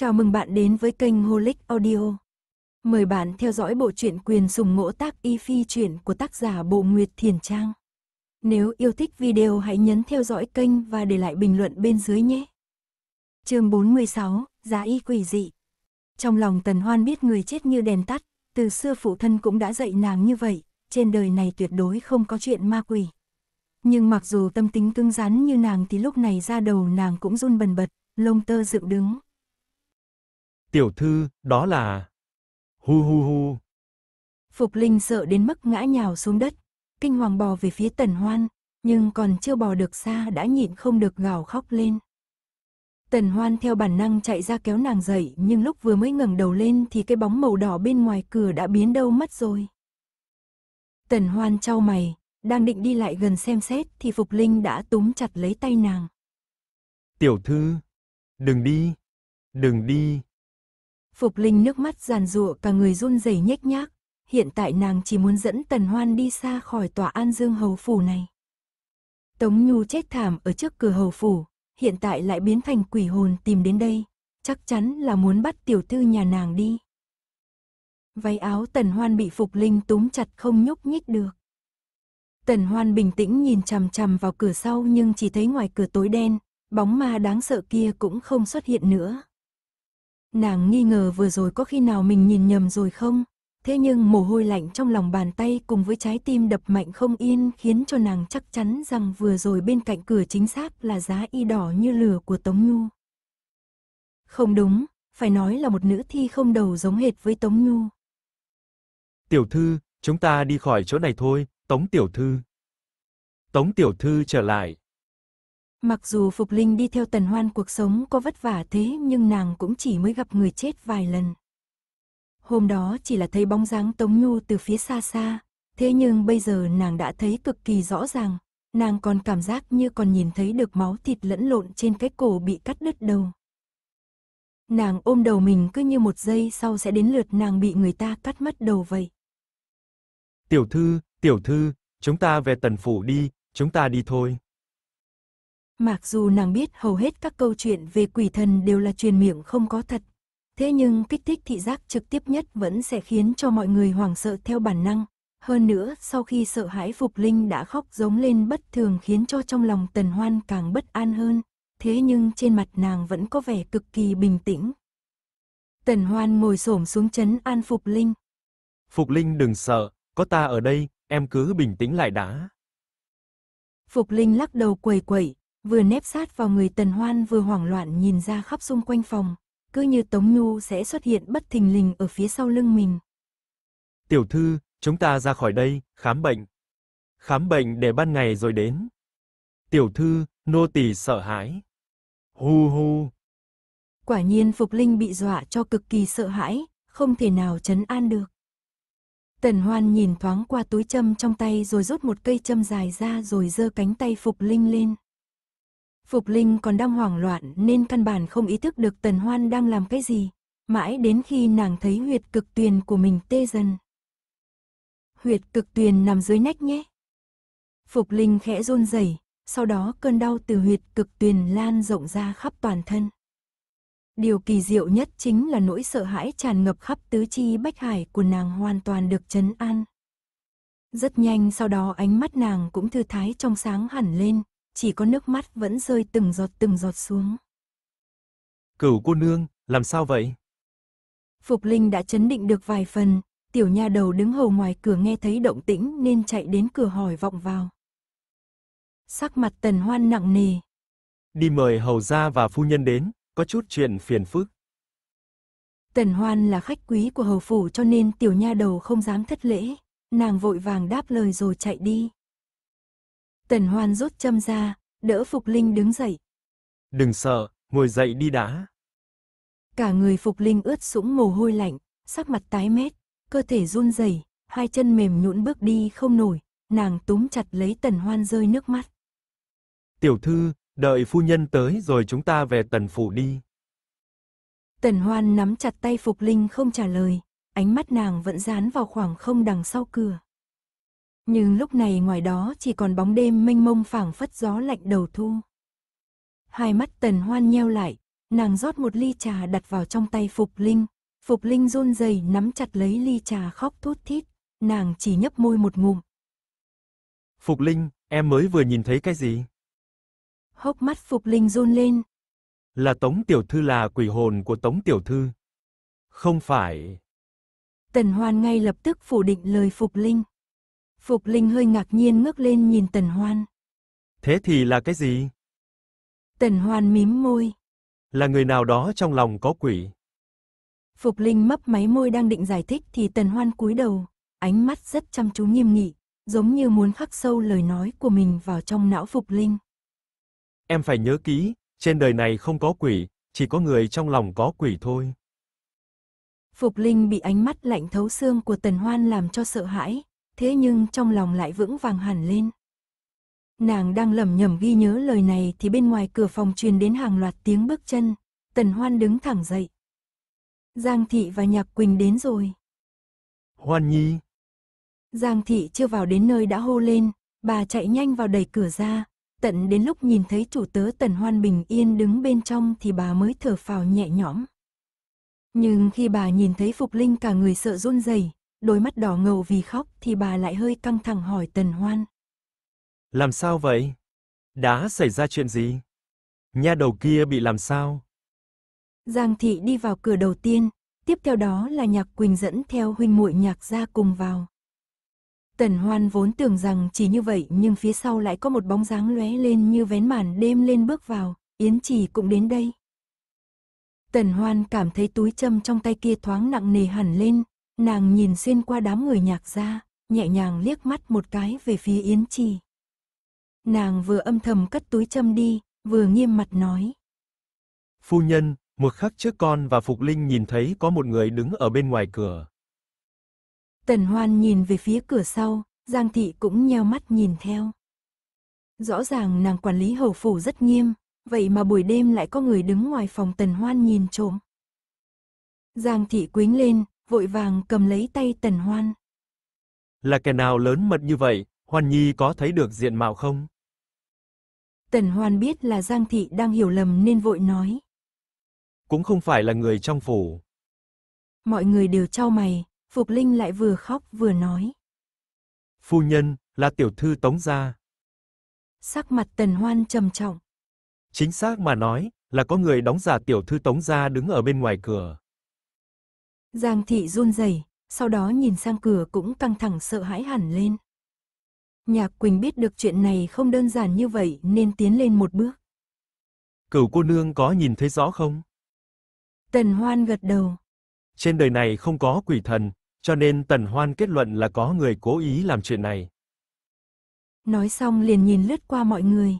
Chào mừng bạn đến với kênh Holic Audio. Mời bạn theo dõi bộ truyện quyền sùng ngỗ tác y phi truyện của tác giả Bộ Nguyệt Thiền Trang. Nếu yêu thích video hãy nhấn theo dõi kênh và để lại bình luận bên dưới nhé. Chương 46, giá y quỷ dị. Trong lòng Tần Hoan biết người chết như đèn tắt, từ xưa phụ thân cũng đã dạy nàng như vậy, trên đời này tuyệt đối không có chuyện ma quỷ. Nhưng mặc dù tâm tính cứng rắn như nàng thì lúc này ra đầu nàng cũng run bần bật, lông tơ dựng đứng. Tiểu thư, đó là... Hu hu hu. Phục Linh sợ đến mức ngã nhào xuống đất, kinh hoàng bò về phía Tần Hoan, nhưng còn chưa bò được xa đã nhịn không được gào khóc lên. Tần Hoan theo bản năng chạy ra kéo nàng dậy, nhưng lúc vừa mới ngẩng đầu lên thì cái bóng màu đỏ bên ngoài cửa đã biến đâu mất rồi. Tần Hoan trao mày, đang định đi lại gần xem xét thì Phục Linh đã túm chặt lấy tay nàng. Tiểu thư, đừng đi, đừng đi. Phục Linh nước mắt giàn rụa cả người run rẩy nhếch nhác, hiện tại nàng chỉ muốn dẫn Tần Hoan đi xa khỏi tòa An Dương hầu phủ này. Tống Nhu chết thảm ở trước cửa hầu phủ, hiện tại lại biến thành quỷ hồn tìm đến đây, chắc chắn là muốn bắt tiểu thư nhà nàng đi. Váy áo Tần Hoan bị Phục Linh túm chặt không nhúc nhích được. Tần Hoan bình tĩnh nhìn chằm chằm vào cửa sau nhưng chỉ thấy ngoài cửa tối đen, bóng ma đáng sợ kia cũng không xuất hiện nữa. Nàng nghi ngờ vừa rồi có khi nào mình nhìn nhầm rồi không? Thế nhưng mồ hôi lạnh trong lòng bàn tay cùng với trái tim đập mạnh không yên khiến cho nàng chắc chắn rằng vừa rồi bên cạnh cửa chính xác là giá y đỏ như lửa của Tống Nhu. Không đúng, phải nói là một nữ thi không đầu giống hệt với Tống Nhu. Tiểu thư, chúng ta đi khỏi chỗ này thôi, Tống Tiểu thư. Tống Tiểu thư trở lại. Mặc dù Phục Linh đi theo tần hoan cuộc sống có vất vả thế nhưng nàng cũng chỉ mới gặp người chết vài lần. Hôm đó chỉ là thấy bóng dáng Tống Nhu từ phía xa xa, thế nhưng bây giờ nàng đã thấy cực kỳ rõ ràng, nàng còn cảm giác như còn nhìn thấy được máu thịt lẫn lộn trên cái cổ bị cắt đứt đầu. Nàng ôm đầu mình cứ như một giây sau sẽ đến lượt nàng bị người ta cắt mất đầu vậy. Tiểu thư, tiểu thư, chúng ta về tần phủ đi, chúng ta đi thôi. Mặc dù nàng biết hầu hết các câu chuyện về quỷ thần đều là truyền miệng không có thật, thế nhưng kích thích thị giác trực tiếp nhất vẫn sẽ khiến cho mọi người hoảng sợ theo bản năng. Hơn nữa, sau khi sợ hãi Phục Linh đã khóc giống lên bất thường khiến cho trong lòng Tần Hoan càng bất an hơn, thế nhưng trên mặt nàng vẫn có vẻ cực kỳ bình tĩnh. Tần Hoan ngồi xổm xuống chấn an Phục Linh. Phục Linh đừng sợ, có ta ở đây, em cứ bình tĩnh lại đã. Phục Linh lắc đầu quầy quẩy, vừa nép sát vào người tần hoan vừa hoảng loạn nhìn ra khắp xung quanh phòng, cứ như Tống Nhu sẽ xuất hiện bất thình lình ở phía sau lưng mình. Tiểu thư, chúng ta ra khỏi đây, khám bệnh. Khám bệnh để ban ngày rồi đến. Tiểu thư, nô tỳ sợ hãi. Hu hu. Quả nhiên Phục Linh bị dọa cho cực kỳ sợ hãi, không thể nào chấn an được. Tần Hoan nhìn thoáng qua túi châm trong tay rồi rút một cây châm dài ra rồi giơ cánh tay Phục Linh lên. Phục Linh còn đang hoảng loạn nên căn bản không ý thức được Tần Hoan đang làm cái gì, mãi đến khi nàng thấy huyệt cực tuyền của mình tê dần. Huyệt cực tuyền nằm dưới nách nhé. Phục Linh khẽ run rẩy, sau đó cơn đau từ huyệt cực tuyền lan rộng ra khắp toàn thân. Điều kỳ diệu nhất chính là nỗi sợ hãi tràn ngập khắp tứ chi bách hải của nàng hoàn toàn được chấn an. Rất nhanh sau đó ánh mắt nàng cũng thư thái trong sáng hẳn lên, chỉ có nước mắt vẫn rơi từng giọt từng giọt xuống. Cửu cô nương, làm sao vậy? Phục Linh đã chấn định được vài phần, tiểu nha đầu đứng hầu ngoài cửa nghe thấy động tĩnh nên chạy đến cửa hỏi vọng vào. Sắc mặt tần hoan nặng nề. Đi mời hầu gia và phu nhân đến, có chút chuyện phiền phức. Tần hoan là khách quý của hầu phủ cho nên tiểu nha đầu không dám thất lễ, nàng vội vàng đáp lời rồi chạy đi. Tần Hoan rút châm ra, đỡ Phục Linh đứng dậy. Đừng sợ, ngồi dậy đi đã. Cả người Phục Linh ướt sũng mồ hôi lạnh, sắc mặt tái mét, cơ thể run rẩy, hai chân mềm nhũn bước đi không nổi, nàng túm chặt lấy Tần Hoan rơi nước mắt. Tiểu thư, đợi phu nhân tới rồi chúng ta về Tần phủ đi. Tần Hoan nắm chặt tay Phục Linh không trả lời, ánh mắt nàng vẫn dán vào khoảng không đằng sau cửa. Nhưng lúc này ngoài đó chỉ còn bóng đêm mênh mông phảng phất gió lạnh đầu thu. Hai mắt tần hoan nheo lại, nàng rót một ly trà đặt vào trong tay Phục Linh. Phục Linh run rẩy nắm chặt lấy ly trà khóc thút thít, nàng chỉ nhấp môi một ngụm. Phục Linh, em mới vừa nhìn thấy cái gì? Hốc mắt Phục Linh run lên. Là Tống Tiểu Thư là quỷ hồn của Tống Tiểu Thư. Không phải. Tần Hoan ngay lập tức phủ định lời Phục Linh. Phục Linh hơi ngạc nhiên ngước lên nhìn Tần Hoan. Thế thì là cái gì? Tần Hoan mím môi. Là người nào đó trong lòng có quỷ. Phục Linh mấp máy môi đang định giải thích thì Tần Hoan cúi đầu, ánh mắt rất chăm chú nghiêm nghị, giống như muốn khắc sâu lời nói của mình vào trong não Phục Linh. Em phải nhớ kỹ, trên đời này không có quỷ, chỉ có người trong lòng có quỷ thôi. Phục Linh bị ánh mắt lạnh thấu xương của Tần Hoan làm cho sợ hãi, thế nhưng trong lòng lại vững vàng hẳn lên. Nàng đang lẩm nhẩm ghi nhớ lời này thì bên ngoài cửa phòng truyền đến hàng loạt tiếng bước chân, Tần Hoan đứng thẳng dậy. Giang Thị và Nhạc Quỳnh đến rồi. Hoan Nhi. Giang Thị chưa vào đến nơi đã hô lên, bà chạy nhanh vào đẩy cửa ra, tận đến lúc nhìn thấy chủ tớ Tần Hoan bình yên đứng bên trong thì bà mới thở phào nhẹ nhõm. Nhưng khi bà nhìn thấy Phục Linh cả người sợ run rẩy, đôi mắt đỏ ngầu vì khóc thì bà lại hơi căng thẳng hỏi Tần Hoan. Làm sao vậy? Đã xảy ra chuyện gì? Nha đầu kia bị làm sao? Giang thị đi vào cửa đầu tiên, tiếp theo đó là Nhạc Quỳnh dẫn theo huynh muội Nhạc ra cùng vào. Tần Hoan vốn tưởng rằng chỉ như vậy nhưng phía sau lại có một bóng dáng lóe lên như vén màn đêm lên bước vào, Yến Trì cũng đến đây. Tần Hoan cảm thấy túi châm trong tay kia thoáng nặng nề hẳn lên, Nàng nhìn xuyên qua đám người nhạc ra, nhẹ nhàng liếc mắt một cái về phía Yến Trì. Nàng vừa âm thầm cất túi châm đi, vừa nghiêm mặt nói. Phu nhân, một khắc trước con và Phục Linh nhìn thấy có một người đứng ở bên ngoài cửa. Tần Hoan nhìn về phía cửa sau, Giang Thị cũng nheo mắt nhìn theo. Rõ ràng nàng quản lý hầu phủ rất nghiêm, vậy mà buổi đêm lại có người đứng ngoài phòng Tần Hoan nhìn trộm. Giang Thị quính lên, vội vàng cầm lấy tay Tần Hoan. Là kẻ nào lớn mật như vậy, Hoan Nhi có thấy được diện mạo không? Tần Hoan biết là Giang Thị đang hiểu lầm nên vội nói. Cũng không phải là người trong phủ. Mọi người đều trao mày, Phục Linh lại vừa khóc vừa nói. Phu nhân, là tiểu thư tống gia. Sắc mặt Tần Hoan trầm trọng. Chính xác mà nói, là có người đóng giả tiểu thư tống gia đứng ở bên ngoài cửa. Giang thị run rẩy, sau đó nhìn sang cửa cũng căng thẳng sợ hãi hẳn lên. Nhạc Quỳnh biết được chuyện này không đơn giản như vậy nên tiến lên một bước. Cửu cô nương có nhìn thấy rõ không? Tần Hoan gật đầu. Trên đời này không có quỷ thần, cho nên Tần Hoan kết luận là có người cố ý làm chuyện này. Nói xong liền nhìn lướt qua mọi người.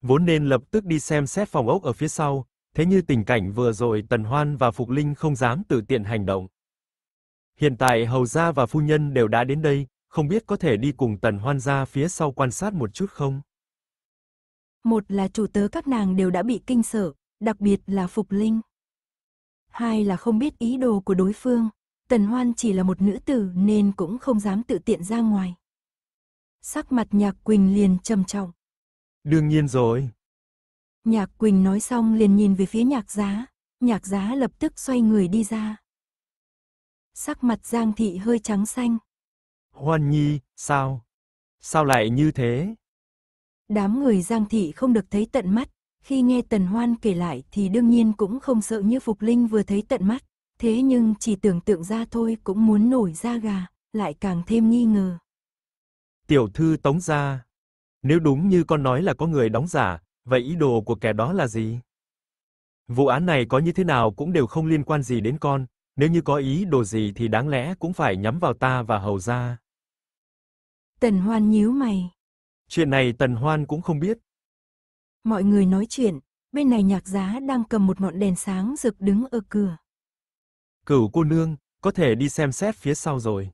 Vốn nên lập tức đi xem xét phòng ốc ở phía sau, Thế như tình cảnh vừa rồi Tần Hoan và Phục Linh không dám tự tiện hành động. Hiện tại hầu gia và phu nhân đều đã đến đây, không biết có thể đi cùng Tần Hoan gia phía sau quan sát một chút không? Một là chủ tớ các nàng đều đã bị kinh sợ, đặc biệt là Phục Linh. Hai là không biết ý đồ của đối phương, Tần Hoan chỉ là một nữ tử nên cũng không dám tự tiện ra ngoài. Sắc mặt Nhạc Quỳnh liền trầm trọng. Đương nhiên rồi, Nhạc Quỳnh nói xong liền nhìn về phía nhạc giá, nhạc giá lập tức xoay người đi ra. Sắc mặt Giang Thị hơi trắng xanh. Hoan Nhi, sao? Sao lại như thế? Đám người Giang Thị không được thấy tận mắt, khi nghe Tần Hoan kể lại thì đương nhiên cũng không sợ như Phục Linh vừa thấy tận mắt, thế nhưng chỉ tưởng tượng ra thôi cũng muốn nổi da gà, lại càng thêm nghi ngờ. Tiểu thư tống gia, nếu đúng như con nói là có người đóng giả, Vậy ý đồ của kẻ đó là gì? Vụ án này có như thế nào cũng đều không liên quan gì đến con, nếu như có ý đồ gì thì đáng lẽ cũng phải nhắm vào ta và Hầu gia. Tần Hoan nhíu mày. Chuyện này Tần Hoan cũng không biết. Mọi người nói chuyện, bên này nhạc giá đang cầm một ngọn đèn sáng rực đứng ở cửa. Cửu cô nương, có thể đi xem xét phía sau rồi.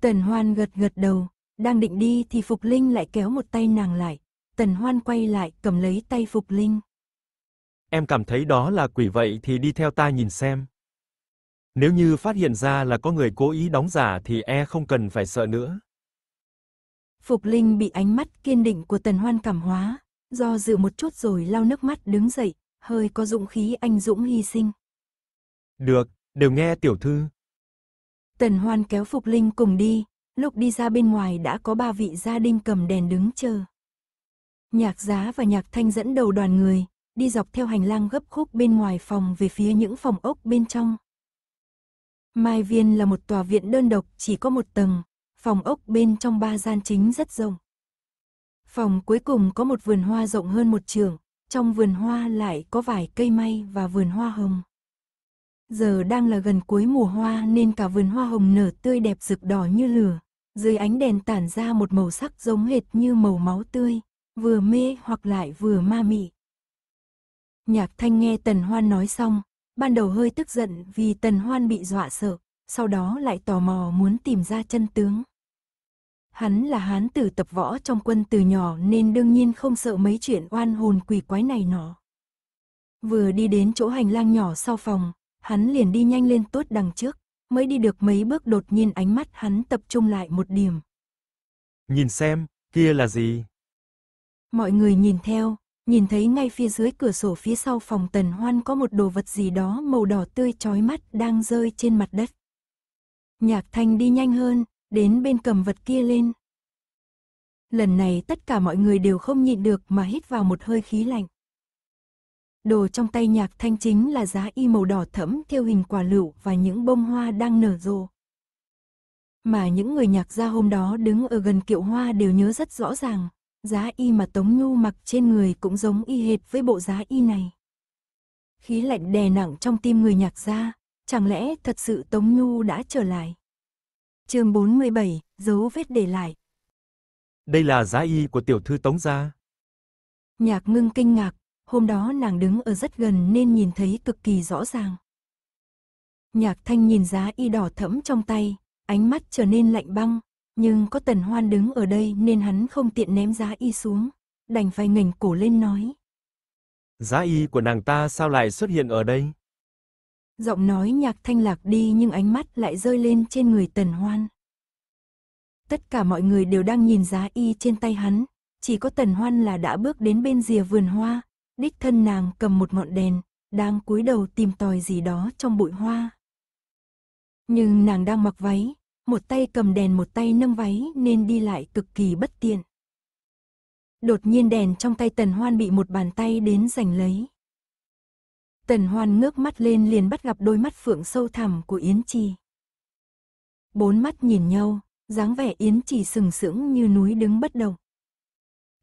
Tần Hoan gật gật đầu, đang định đi thì Phục Linh lại kéo một tay nàng lại, Tần Hoan quay lại, cầm lấy tay Phục Linh. Em cảm thấy đó là quỷ vậy thì đi theo ta nhìn xem. Nếu như phát hiện ra là có người cố ý đóng giả thì e không cần phải sợ nữa. Phục Linh bị ánh mắt kiên định của Tần Hoan cảm hóa, do dự một chút rồi lau nước mắt đứng dậy, hơi có dũng khí anh dũng hy sinh. Được, đều nghe tiểu thư. Tần Hoan kéo Phục Linh cùng đi, lúc đi ra bên ngoài đã có ba vị gia đình cầm đèn đứng chờ. Nhạc giá và nhạc thanh dẫn đầu đoàn người, đi dọc theo hành lang gấp khúc bên ngoài phòng về phía những phòng ốc bên trong. Mai Viên là một tòa viện đơn độc chỉ có một tầng, phòng ốc bên trong ba gian chính rất rộng. Phòng cuối cùng có một vườn hoa rộng hơn một trường, trong vườn hoa lại có vài cây may và vườn hoa hồng. Giờ đang là gần cuối mùa hoa nên cả vườn hoa hồng nở tươi đẹp rực đỏ như lửa, dưới ánh đèn tản ra một màu sắc giống hệt như màu máu tươi, vừa mê hoặc lại vừa ma mị. Nhạc thanh nghe Tần Hoan nói xong, ban đầu hơi tức giận vì Tần Hoan bị dọa sợ, sau đó lại tò mò muốn tìm ra chân tướng. Hắn là hán tử tập võ trong quân từ nhỏ nên đương nhiên không sợ mấy chuyện oan hồn quỷ quái này nọ. Vừa đi đến chỗ hành lang nhỏ sau phòng, hắn liền đi nhanh lên tuốt đằng trước, mới đi được mấy bước đột nhiên ánh mắt hắn tập trung lại một điểm. Nhìn xem, kia là gì? Mọi người nhìn theo, nhìn thấy ngay phía dưới cửa sổ phía sau phòng tần hoan có một đồ vật gì đó màu đỏ tươi chói mắt đang rơi trên mặt đất. Nhạc thanh đi nhanh hơn, đến bên cầm vật kia lên. Lần này tất cả mọi người đều không nhịn được mà hít vào một hơi khí lạnh. Đồ trong tay nhạc thanh chính là giá y màu đỏ thẫm theo hình quả lựu và những bông hoa đang nở rộ. Mà những người nhạc gia hôm đó đứng ở gần kiệu hoa đều nhớ rất rõ ràng, giá y mà Tống Nhu mặc trên người cũng giống y hệt với bộ giá y này. Khí lạnh đè nặng trong tim người nhạc gia, chẳng lẽ thật sự Tống Nhu đã trở lại? chương 47, dấu vết để lại. Đây là giá y của tiểu thư Tống Gia. Nhạc ngưng kinh ngạc, hôm đó nàng đứng ở rất gần nên nhìn thấy cực kỳ rõ ràng. Nhạc thanh nhìn giá y đỏ thẫm trong tay, ánh mắt trở nên lạnh băng, nhưng có tần hoan đứng ở đây nên hắn không tiện ném giá y xuống, đành phải nghỉnh cổ lên nói. Giá y của nàng ta sao lại xuất hiện ở đây? Giọng nói nhạc thanh lạc đi nhưng ánh mắt lại rơi lên trên người tần hoan. Tất cả mọi người đều đang nhìn giá y trên tay hắn, chỉ có tần hoan là đã bước đến bên rìa vườn hoa, đích thân nàng cầm một ngọn đèn, đang cúi đầu tìm tòi gì đó trong bụi hoa. Nhưng nàng đang mặc váy, một tay cầm đèn một tay nâng váy nên đi lại cực kỳ bất tiện. Đột nhiên đèn trong tay Tần Hoan bị một bàn tay đến giành lấy. Tần Hoan ngước mắt lên liền bắt gặp đôi mắt phượng sâu thẳm của Yến Trì. Bốn mắt nhìn nhau, dáng vẻ Yến Trì sừng sững như núi đứng bất động.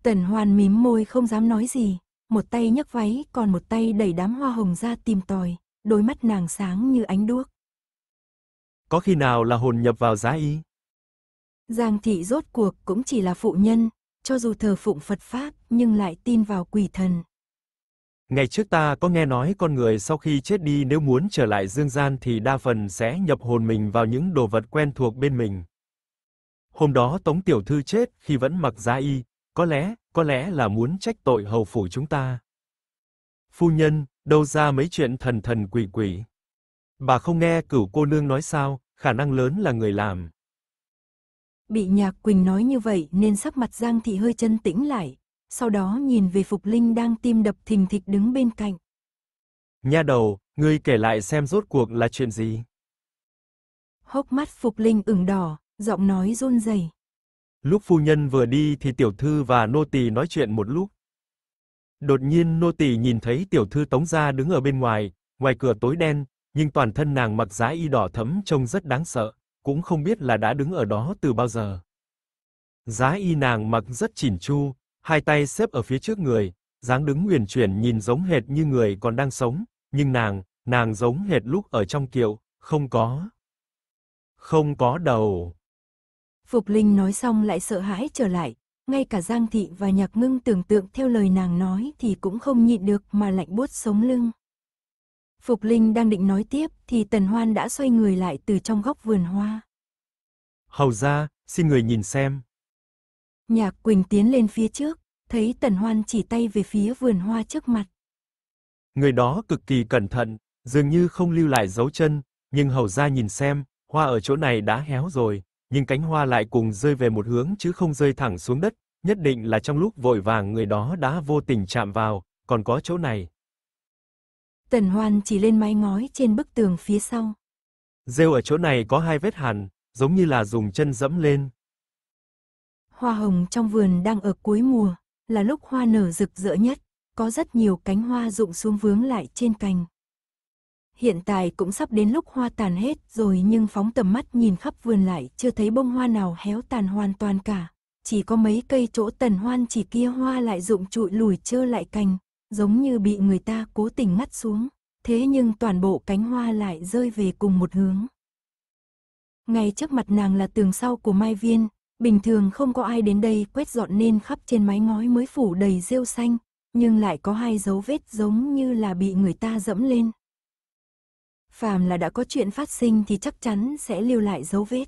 Tần Hoan mím môi không dám nói gì, một tay nhấc váy còn một tay đẩy đám hoa hồng ra tìm tòi, đôi mắt nàng sáng như ánh đuốc có khi nào là hồn nhập vào giá y? Giang thị rốt cuộc cũng chỉ là phụ nhân, cho dù thờ phụng Phật Pháp nhưng lại tin vào quỷ thần. Ngày trước ta có nghe nói con người sau khi chết đi nếu muốn trở lại dương gian thì đa phần sẽ nhập hồn mình vào những đồ vật quen thuộc bên mình. Hôm đó Tống Tiểu Thư chết khi vẫn mặc giá y, có lẽ, có lẽ là muốn trách tội hầu phủ chúng ta. Phu nhân, đâu ra mấy chuyện thần thần quỷ quỷ. Bà không nghe cửu cô nương nói sao, khả năng lớn là người làm. Bị Nhạc Quỳnh nói như vậy nên sắc mặt Giang Thị hơi chân tĩnh lại, sau đó nhìn về Phục Linh đang tim đập thình thịch đứng bên cạnh. Nha đầu, ngươi kể lại xem rốt cuộc là chuyện gì? Hốc mắt Phục Linh ửng đỏ, giọng nói run rẩy. Lúc phu nhân vừa đi thì tiểu thư và nô tỳ nói chuyện một lúc. Đột nhiên nô tỳ nhìn thấy tiểu thư Tống gia đứng ở bên ngoài, ngoài cửa tối đen, nhưng toàn thân nàng mặc giá y đỏ thẫm trông rất đáng sợ, cũng không biết là đã đứng ở đó từ bao giờ. Giá y nàng mặc rất chỉnh chu, hai tay xếp ở phía trước người, dáng đứng uyển chuyển nhìn giống hệt như người còn đang sống, nhưng nàng, nàng giống hệt lúc ở trong kiệu, không có. Không có đầu. Phục Linh nói xong lại sợ hãi trở lại, ngay cả Giang Thị và Nhạc Ngưng tưởng tượng theo lời nàng nói thì cũng không nhịn được mà lạnh buốt sống lưng. Phục Linh đang định nói tiếp thì Tần Hoan đã xoay người lại từ trong góc vườn hoa. Hầu ra, xin người nhìn xem. Nhạc Quỳnh tiến lên phía trước, thấy Tần Hoan chỉ tay về phía vườn hoa trước mặt. Người đó cực kỳ cẩn thận, dường như không lưu lại dấu chân, nhưng hầu ra nhìn xem, hoa ở chỗ này đã héo rồi, nhưng cánh hoa lại cùng rơi về một hướng chứ không rơi thẳng xuống đất, nhất định là trong lúc vội vàng người đó đã vô tình chạm vào, còn có chỗ này, Tần Hoan chỉ lên mái ngói trên bức tường phía sau. Rêu ở chỗ này có hai vết hằn, giống như là dùng chân dẫm lên. Hoa hồng trong vườn đang ở cuối mùa, là lúc hoa nở rực rỡ nhất, có rất nhiều cánh hoa rụng xuống vướng lại trên cành. Hiện tại cũng sắp đến lúc hoa tàn hết rồi nhưng phóng tầm mắt nhìn khắp vườn lại chưa thấy bông hoa nào héo tàn hoàn toàn cả. Chỉ có mấy cây chỗ tần hoan chỉ kia hoa lại rụng trụi lùi trơ lại cành, giống như bị người ta cố tình ngắt xuống, thế nhưng toàn bộ cánh hoa lại rơi về cùng một hướng. Ngay trước mặt nàng là tường sau của Mai Viên, bình thường không có ai đến đây quét dọn nên khắp trên mái ngói mới phủ đầy rêu xanh, nhưng lại có hai dấu vết giống như là bị người ta dẫm lên. Phàm là đã có chuyện phát sinh thì chắc chắn sẽ lưu lại dấu vết.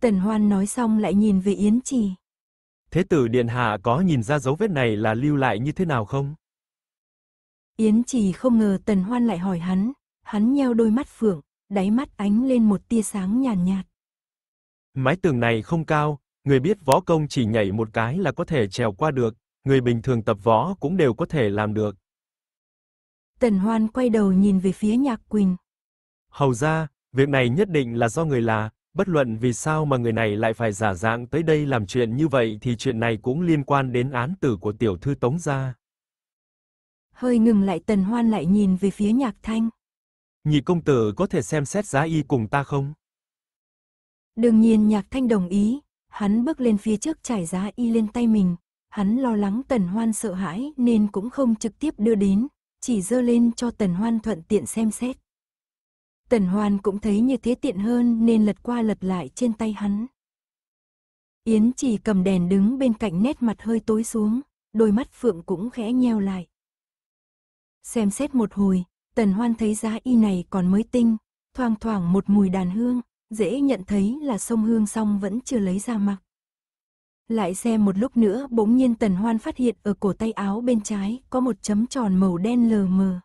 Tần Hoan nói xong lại nhìn về Yến Trì. Thế tử Điện Hạ có nhìn ra dấu vết này là lưu lại như thế nào không? Yến Trì không ngờ Tần Hoan lại hỏi hắn, hắn nheo đôi mắt phượng, đáy mắt ánh lên một tia sáng nhàn nhạt, nhạt. Mái tường này không cao, người biết võ công chỉ nhảy một cái là có thể trèo qua được, người bình thường tập võ cũng đều có thể làm được. Tần Hoan quay đầu nhìn về phía Nhạc Quỳnh. Hầu ra, việc này nhất định là do người là, bất luận vì sao mà người này lại phải giả dạng tới đây làm chuyện như vậy thì chuyện này cũng liên quan đến án tử của tiểu thư Tống gia. Hơi ngừng lại tần hoan lại nhìn về phía nhạc thanh. Nhị công tử có thể xem xét giá y cùng ta không? Đương nhiên nhạc thanh đồng ý, hắn bước lên phía trước trải giá y lên tay mình. Hắn lo lắng tần hoan sợ hãi nên cũng không trực tiếp đưa đến, chỉ dơ lên cho tần hoan thuận tiện xem xét. Tần hoan cũng thấy như thế tiện hơn nên lật qua lật lại trên tay hắn. Yến chỉ cầm đèn đứng bên cạnh nét mặt hơi tối xuống, đôi mắt phượng cũng khẽ nheo lại. Xem xét một hồi, tần hoan thấy giá y này còn mới tinh, thoang thoảng một mùi đàn hương, dễ nhận thấy là sông hương xong vẫn chưa lấy ra mặc. Lại xem một lúc nữa bỗng nhiên tần hoan phát hiện ở cổ tay áo bên trái có một chấm tròn màu đen lờ mờ.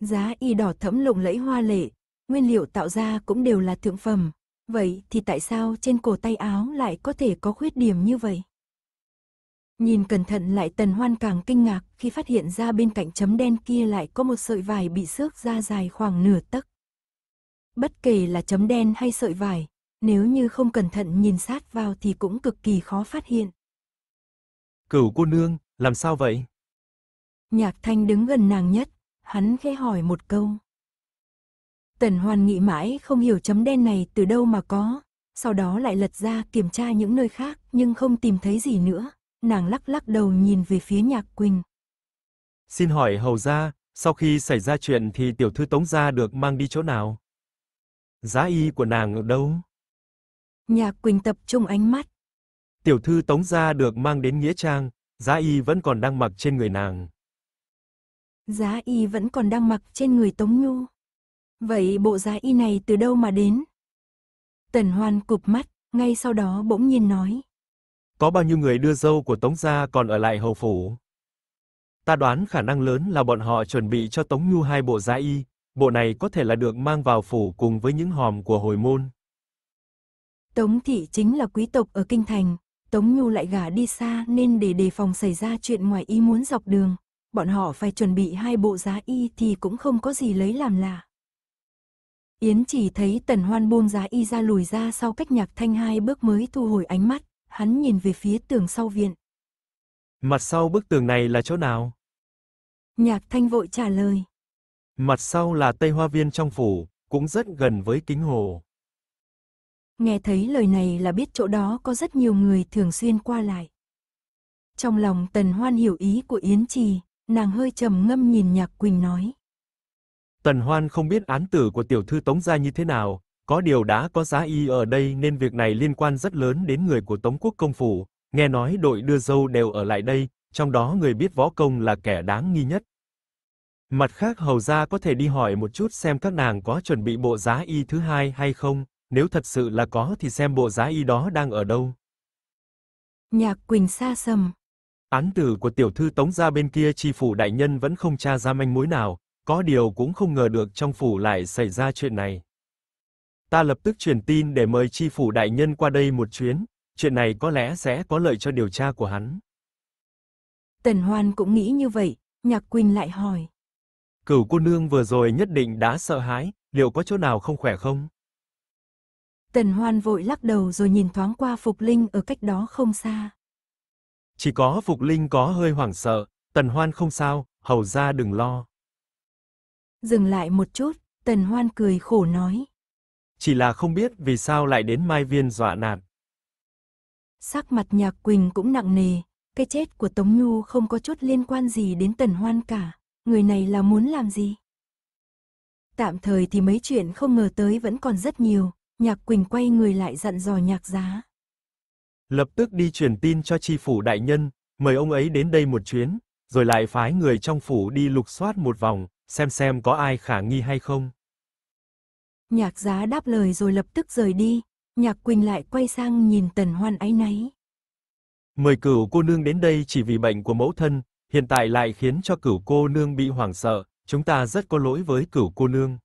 Giá y đỏ thẫm lộng lẫy hoa lệ, nguyên liệu tạo ra cũng đều là thượng phẩm, vậy thì tại sao trên cổ tay áo lại có thể có khuyết điểm như vậy? Nhìn cẩn thận lại tần hoan càng kinh ngạc khi phát hiện ra bên cạnh chấm đen kia lại có một sợi vải bị xước ra dài khoảng nửa tấc. Bất kể là chấm đen hay sợi vải, nếu như không cẩn thận nhìn sát vào thì cũng cực kỳ khó phát hiện. Cửu cô nương, làm sao vậy? Nhạc thanh đứng gần nàng nhất, hắn khẽ hỏi một câu. Tần hoan nghĩ mãi không hiểu chấm đen này từ đâu mà có, sau đó lại lật ra kiểm tra những nơi khác nhưng không tìm thấy gì nữa, nàng lắc lắc đầu nhìn về phía Nhạc Quỳnh. Xin hỏi hầu gia, sau khi xảy ra chuyện thì tiểu thư Tống gia được mang đi chỗ nào? Giá y của nàng ở đâu? Nhạc Quỳnh tập trung ánh mắt. Tiểu thư Tống gia được mang đến nghĩa trang, giá y vẫn còn đang mặc trên người nàng. Giá y vẫn còn đang mặc trên người Tống Nhu. Vậy bộ giá y này từ đâu mà đến? Tần Hoan cụp mắt, ngay sau đó bỗng nhiên nói. Có bao nhiêu người đưa dâu của Tống gia còn ở lại hầu phủ? Ta đoán khả năng lớn là bọn họ chuẩn bị cho Tống Nhu hai bộ giá y, bộ này có thể là được mang vào phủ cùng với những hòm của hồi môn. Tống thị chính là quý tộc ở kinh thành, Tống Nhu lại gả đi xa nên để đề phòng xảy ra chuyện ngoài ý muốn dọc đường, bọn họ phải chuẩn bị hai bộ giá y thì cũng không có gì lấy làm lạ. Yến chỉ thấy Tần Hoan buông giá y ra lùi ra sau cách nhạc thanh hai bước mới thu hồi ánh mắt, hắn nhìn về phía tường sau viện. Mặt sau bức tường này là chỗ nào? Nhạc thanh vội trả lời. Mặt sau là Tây Hoa Viên trong phủ, cũng rất gần với kính hồ. Nghe thấy lời này là biết chỗ đó có rất nhiều người thường xuyên qua lại. Trong lòng Tần Hoan hiểu ý của Yến Trì, nàng hơi trầm ngâm nhìn Nhạc Quỳnh nói. Tần Hoan không biết án tử của tiểu thư Tống gia như thế nào, có điều đã có giá y ở đây nên việc này liên quan rất lớn đến người của Tống Quốc công phủ, nghe nói đội đưa dâu đều ở lại đây, trong đó người biết võ công là kẻ đáng nghi nhất. Mặt khác hầu gia có thể đi hỏi một chút xem các nàng có chuẩn bị bộ giá y thứ hai hay không, nếu thật sự là có thì xem bộ giá y đó đang ở đâu. Nhạc Quỳnh xa sầm. Án tử của tiểu thư Tống gia bên kia chi phủ đại nhân vẫn không tra ra manh mối nào, có điều cũng không ngờ được trong phủ lại xảy ra chuyện này. Ta lập tức truyền tin để mời chi phủ đại nhân qua đây một chuyến, chuyện này có lẽ sẽ có lợi cho điều tra của hắn. Tần Hoan cũng nghĩ như vậy, Nhạc Quỳnh lại hỏi. Cửu cô nương vừa rồi nhất định đã sợ hãi, liệu có chỗ nào không khỏe không? Tần Hoan vội lắc đầu rồi nhìn thoáng qua Phục Linh ở cách đó không xa. Chỉ có Phục Linh có hơi hoảng sợ, Tần Hoan không sao, hầu ra đừng lo. Dừng lại một chút, Tần Hoan cười khổ nói chỉ là không biết vì sao lại đến Mai Viên dọa nạt. Sắc mặt Nhạc Quỳnh cũng nặng nề, cái chết của Tống Nhu không có chút liên quan gì đến Tần Hoan cả, người này là muốn làm gì? Tạm thời thì mấy chuyện không ngờ tới vẫn còn rất nhiều, Nhạc Quỳnh quay người lại dặn dò Nhạc Giá. Lập tức đi truyền tin cho tri phủ đại nhân, mời ông ấy đến đây một chuyến, rồi lại phái người trong phủ đi lục soát một vòng, xem xem có ai khả nghi hay không. Nhạc giá đáp lời rồi lập tức rời đi, nhạc Quỳnh lại quay sang nhìn tần hoan áy náy. Mời cửu cô nương đến đây chỉ vì bệnh của mẫu thân, hiện tại lại khiến cho cửu cô nương bị hoảng sợ, chúng ta rất có lỗi với cửu cô nương.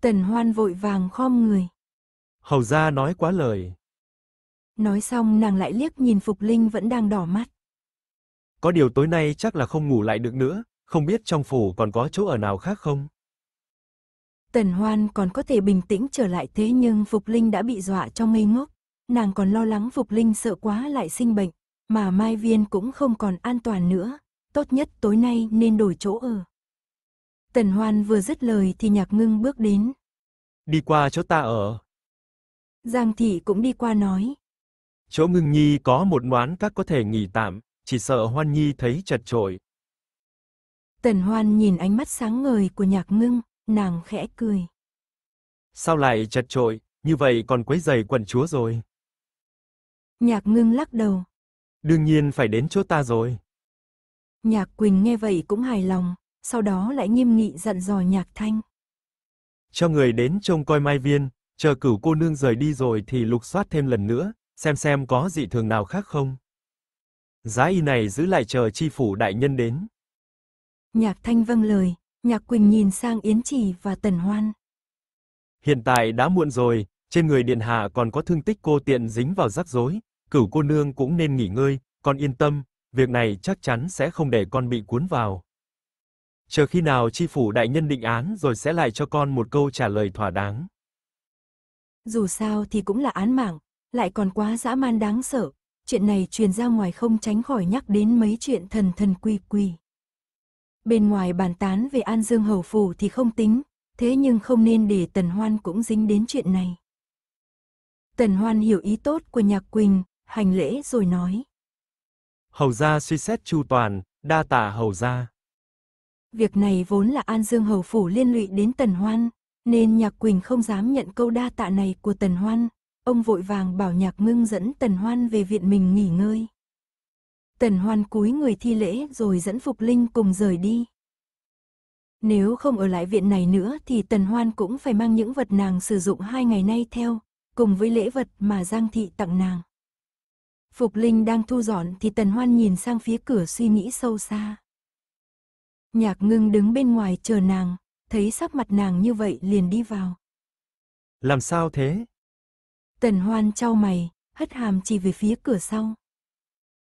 Tần hoan vội vàng khom người. Hầu ra nói quá lời. Nói xong nàng lại liếc nhìn Phục Linh vẫn đang đỏ mắt. Có điều tối nay chắc là không ngủ lại được nữa, không biết trong phủ còn có chỗ ở nào khác không? Tần Hoan còn có thể bình tĩnh trở lại thế nhưng Phục Linh đã bị dọa cho ngây ngốc. Nàng còn lo lắng Phục Linh sợ quá lại sinh bệnh, mà Mai Viên cũng không còn an toàn nữa. Tốt nhất tối nay nên đổi chỗ ở. Tần Hoan vừa dứt lời thì nhạc ngưng bước đến. Đi qua chỗ ta ở. Giang Thị cũng đi qua nói. Chỗ ngưng nhi có một noán các có thể nghỉ tạm, chỉ sợ Hoan Nhi thấy chật trội. Tần Hoan nhìn ánh mắt sáng ngời của nhạc ngưng, Nàng khẽ cười. Sao lại chật trội, như vậy còn quấy giày quần chúa rồi. Nhạc ngưng lắc đầu. Đương nhiên phải đến chỗ ta rồi. Nhạc Quỳnh nghe vậy cũng hài lòng, sau đó lại nghiêm nghị dặn dò nhạc thanh. Cho người đến trông coi mai viên, chờ cửu cô nương rời đi rồi thì lục soát thêm lần nữa, xem xem có dị thường nào khác không. Giá y này giữ lại chờ chi phủ đại nhân đến. Nhạc thanh vâng lời, Nhạc Quỳnh nhìn sang Yến Chỉ và Tần Hoan. Hiện tại đã muộn rồi, trên người Điện Hạ còn có thương tích cô tiện dính vào rắc rối, cửu cô nương cũng nên nghỉ ngơi, con yên tâm, việc này chắc chắn sẽ không để con bị cuốn vào. Chờ khi nào chi phủ đại nhân định án rồi sẽ lại cho con một câu trả lời thỏa đáng. Dù sao thì cũng là án mạng, lại còn quá dã man đáng sợ, chuyện này truyền ra ngoài không tránh khỏi nhắc đến mấy chuyện thần thần quy quy. Bên ngoài bàn tán về An Dương Hầu Phủ thì không tính, thế nhưng không nên để Tần Hoan cũng dính đến chuyện này. Tần Hoan hiểu ý tốt của Nhạc Quỳnh, hành lễ rồi nói. Hầu gia suy xét chu toàn, đa tạ hầu gia. Việc này vốn là An Dương Hầu Phủ liên lụy đến Tần Hoan, nên Nhạc Quỳnh không dám nhận câu đa tạ này của Tần Hoan. Ông vội vàng bảo Nhạc Ngưng dẫn Tần Hoan về viện mình nghỉ ngơi. Tần Hoan cúi người thi lễ rồi dẫn Phục Linh cùng rời đi. Nếu không ở lại viện này nữa thì Tần Hoan cũng phải mang những vật nàng sử dụng hai ngày nay theo, cùng với lễ vật mà Giang Thị tặng nàng. Phục Linh đang thu dọn thì Tần Hoan nhìn sang phía cửa suy nghĩ sâu xa. Nhạc ngưng đứng bên ngoài chờ nàng, thấy sắc mặt nàng như vậy liền đi vào. Làm sao thế? Tần Hoan trao mày, hất hàm chỉ về phía cửa sau.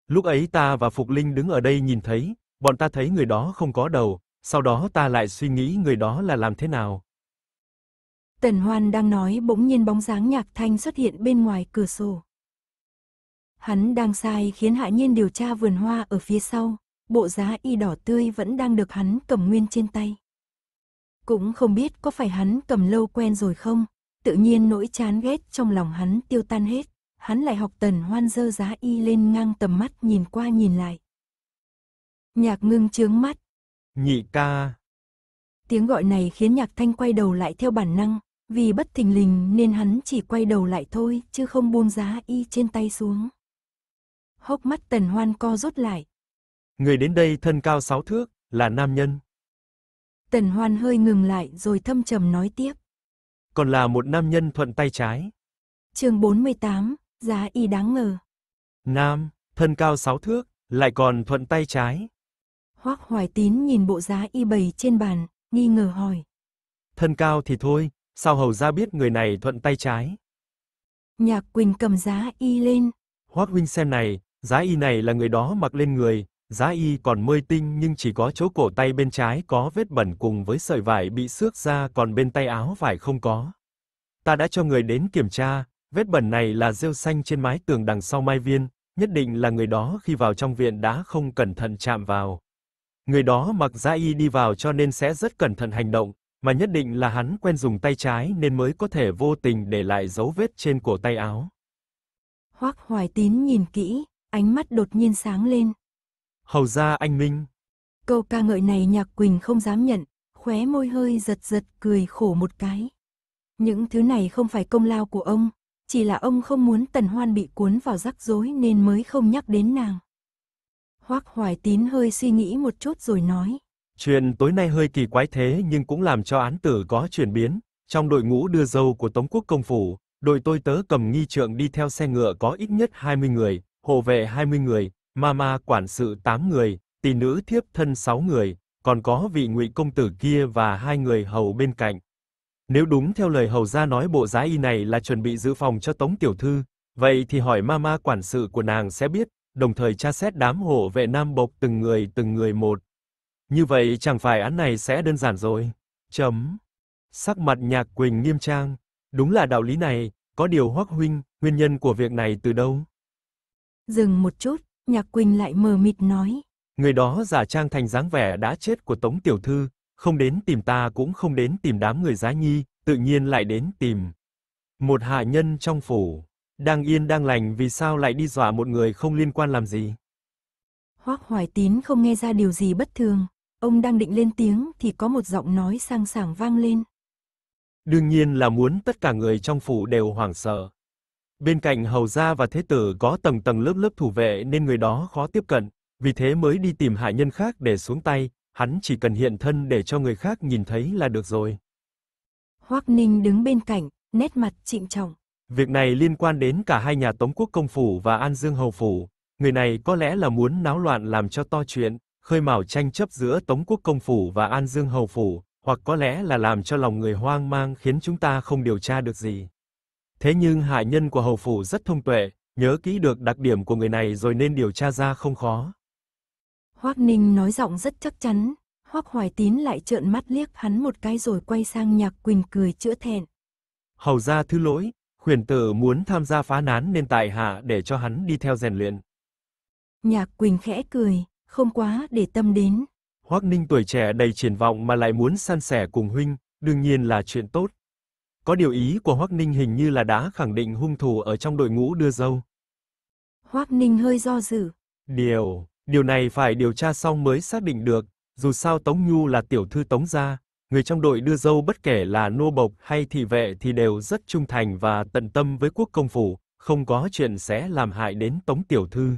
Lúc ấy ta và Phục Linh đứng ở đây nhìn thấy, bọn ta thấy người đó không có đầu, sau đó ta lại suy nghĩ người đó là làm thế nào. Tần Hoan đang nói bỗng nhiên bóng dáng nhạc thanh xuất hiện bên ngoài cửa sổ. Hắn đang sai khiến hạ nhiên điều tra vườn hoa ở phía sau, bộ giá y đỏ tươi vẫn đang được hắn cầm nguyên trên tay. Cũng không biết có phải hắn cầm lâu quen rồi không, tự nhiên nỗi chán ghét trong lòng hắn tiêu tan hết hắn lại học tần hoan dơ giá y lên ngang tầm mắt nhìn qua nhìn lại. Nhạc ngưng chướng mắt. Nhị ca. Tiếng gọi này khiến nhạc thanh quay đầu lại theo bản năng, vì bất thình lình nên hắn chỉ quay đầu lại thôi chứ không buông giá y trên tay xuống. Hốc mắt tần hoan co rút lại. Người đến đây thân cao sáu thước, là nam nhân. Tần hoan hơi ngừng lại rồi thâm trầm nói tiếp. Còn là một nam nhân thuận tay trái. chương 48, giá y đáng ngờ. Nam, thân cao sáu thước, lại còn thuận tay trái. Hoác Hoài Tín nhìn bộ giá y bày trên bàn, nghi ngờ hỏi. Thân cao thì thôi, sao hầu ra biết người này thuận tay trái? Nhạc Quỳnh cầm giá y lên. Hoác huynh xem này, giá y này là người đó mặc lên người, giá y còn mơi tinh nhưng chỉ có chỗ cổ tay bên trái có vết bẩn cùng với sợi vải bị xước ra còn bên tay áo vải không có. Ta đã cho người đến kiểm tra, Vết bẩn này là rêu xanh trên mái tường đằng sau Mai Viên, nhất định là người đó khi vào trong viện đã không cẩn thận chạm vào. Người đó mặc da y đi vào cho nên sẽ rất cẩn thận hành động, mà nhất định là hắn quen dùng tay trái nên mới có thể vô tình để lại dấu vết trên cổ tay áo. Hoắc Hoài Tín nhìn kỹ, ánh mắt đột nhiên sáng lên. Hầu ra anh Minh. Câu ca ngợi này Nhạc Quỳnh không dám nhận, khóe môi hơi giật giật cười khổ một cái. Những thứ này không phải công lao của ông, chỉ là ông không muốn Tần Hoan bị cuốn vào rắc rối nên mới không nhắc đến nàng. Hoắc Hoài Tín hơi suy nghĩ một chút rồi nói. Chuyện tối nay hơi kỳ quái thế nhưng cũng làm cho án tử có chuyển biến. Trong đội ngũ đưa dâu của Tống Quốc Công Phủ, đội tôi tớ cầm nghi trượng đi theo xe ngựa có ít nhất 20 người, hộ vệ 20 người, ma ma quản sự 8 người, tỷ nữ thiếp thân 6 người, còn có vị ngụy công tử kia và hai người hầu bên cạnh, nếu đúng theo lời hầu gia nói bộ giá y này là chuẩn bị dự phòng cho Tống tiểu thư, vậy thì hỏi mama quản sự của nàng sẽ biết, đồng thời tra xét đám hộ vệ nam bộc từng người từng người một. Như vậy chẳng phải án này sẽ đơn giản rồi. Chấm. Sắc mặt Nhạc Quỳnh nghiêm trang, đúng là đạo lý này, có điều Hoắc huynh, nguyên nhân của việc này từ đâu? Dừng một chút, Nhạc Quỳnh lại mờ mịt nói. Người đó giả trang thành dáng vẻ đã chết của Tống tiểu thư, không đến tìm ta cũng không đến tìm đám người giá nhi, tự nhiên lại đến tìm một hạ nhân trong phủ, đang yên đang lành vì sao lại đi dọa một người không liên quan làm gì? Hoắc Hoài Tín không nghe ra điều gì bất thường, ông đang định lên tiếng thì có một giọng nói sang sảng vang lên. Đương nhiên là muốn tất cả người trong phủ đều hoảng sợ. Bên cạnh hầu gia và thế tử có tầng tầng lớp lớp thủ vệ nên người đó khó tiếp cận, vì thế mới đi tìm hạ nhân khác để xuống tay, hắn chỉ cần hiện thân để cho người khác nhìn thấy là được rồi. Hoắc Ninh đứng bên cạnh, nét mặt trịnh trọng. Việc này liên quan đến cả hai nhà Tống Quốc Công Phủ và An Dương Hầu Phủ, người này có lẽ là muốn náo loạn làm cho to chuyện, khơi mào tranh chấp giữa Tống Quốc Công Phủ và An Dương Hầu Phủ, hoặc có lẽ là làm cho lòng người hoang mang khiến chúng ta không điều tra được gì. Thế nhưng hạ nhân của Hầu Phủ rất thông tuệ, nhớ kỹ được đặc điểm của người này rồi nên điều tra ra không khó. Hoác Ninh nói giọng rất chắc chắn, Hoác Hoài Tín lại trợn mắt liếc hắn một cái rồi quay sang Nhạc Quỳnh cười chữa thẹn. Hầu ra thứ lỗi, khuyển tử muốn tham gia phá nán nên tại hạ để cho hắn đi theo rèn luyện. Nhạc Quỳnh khẽ cười, không quá để tâm đến. Hoác Ninh tuổi trẻ đầy triển vọng mà lại muốn san sẻ cùng huynh, đương nhiên là chuyện tốt. Có điều ý của Hoác Ninh hình như là đã khẳng định hung thủ ở trong đội ngũ đưa dâu. Hoác Ninh hơi do dự. Điều, Điều này phải điều tra xong mới xác định được, dù sao Tống Nhu là tiểu thư Tống gia, người trong đội đưa dâu bất kể là nô bộc hay thị vệ thì đều rất trung thành và tận tâm với quốc công phủ, không có chuyện sẽ làm hại đến Tống tiểu thư.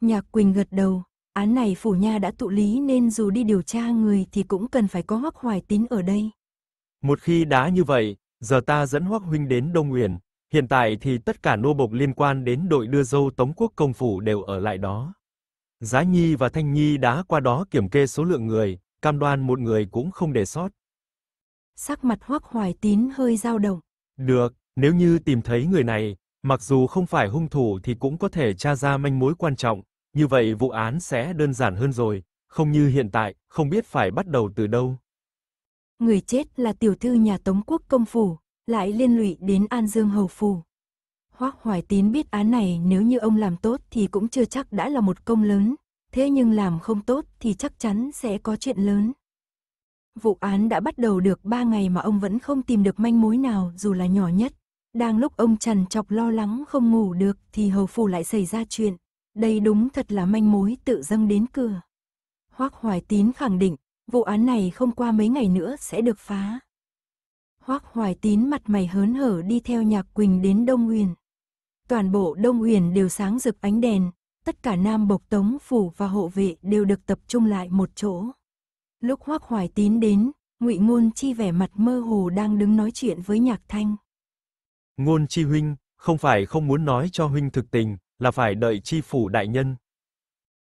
Nhạc Quỳnh gật đầu, án này phủ nha đã thụ lý nên dù đi điều tra người thì cũng cần phải có Hoắc Hoài Tín ở đây. Một khi đã như vậy, giờ ta dẫn Hoắc huynh đến Đông Uyển, hiện tại thì tất cả nô bộc liên quan đến đội đưa dâu Tống quốc công phủ đều ở lại đó. Giá Nhi và Thanh Nhi đã qua đó kiểm kê số lượng người, cam đoan một người cũng không để sót. Sắc mặt Hoắc Hoài Tín hơi dao động. Được, nếu như tìm thấy người này, mặc dù không phải hung thủ thì cũng có thể tra ra manh mối quan trọng, như vậy vụ án sẽ đơn giản hơn rồi, không như hiện tại, không biết phải bắt đầu từ đâu. Người chết là tiểu thư nhà Tống Quốc công phủ, lại liên lụy đến An Dương hầu phủ. Hoác Hoài Tín biết án này nếu như ông làm tốt thì cũng chưa chắc đã là một công lớn, thế nhưng làm không tốt thì chắc chắn sẽ có chuyện lớn. Vụ án đã bắt đầu được 3 ngày mà ông vẫn không tìm được manh mối nào dù là nhỏ nhất. Đang lúc ông trần chọc lo lắng không ngủ được thì hầu phủ lại xảy ra chuyện. Đây đúng thật là manh mối tự dâng đến cửa. Hoác Hoài Tín khẳng định, vụ án này không qua mấy ngày nữa sẽ được phá. Hoác Hoài Tín mặt mày hớn hở đi theo Nhạc Quỳnh đến Đông Huyền. Toàn bộ Đông Huyền đều sáng rực ánh đèn, tất cả nam bộc tống phủ và hộ vệ đều được tập trung lại một chỗ. Lúc Hoắc Hoài Tín đến, Ngụy Ngôn Chi vẻ mặt mơ hồ đang đứng nói chuyện với Nhạc Thanh. Ngôn Chi huynh, không phải không muốn nói cho huynh thực tình, là phải đợi chi phủ đại nhân.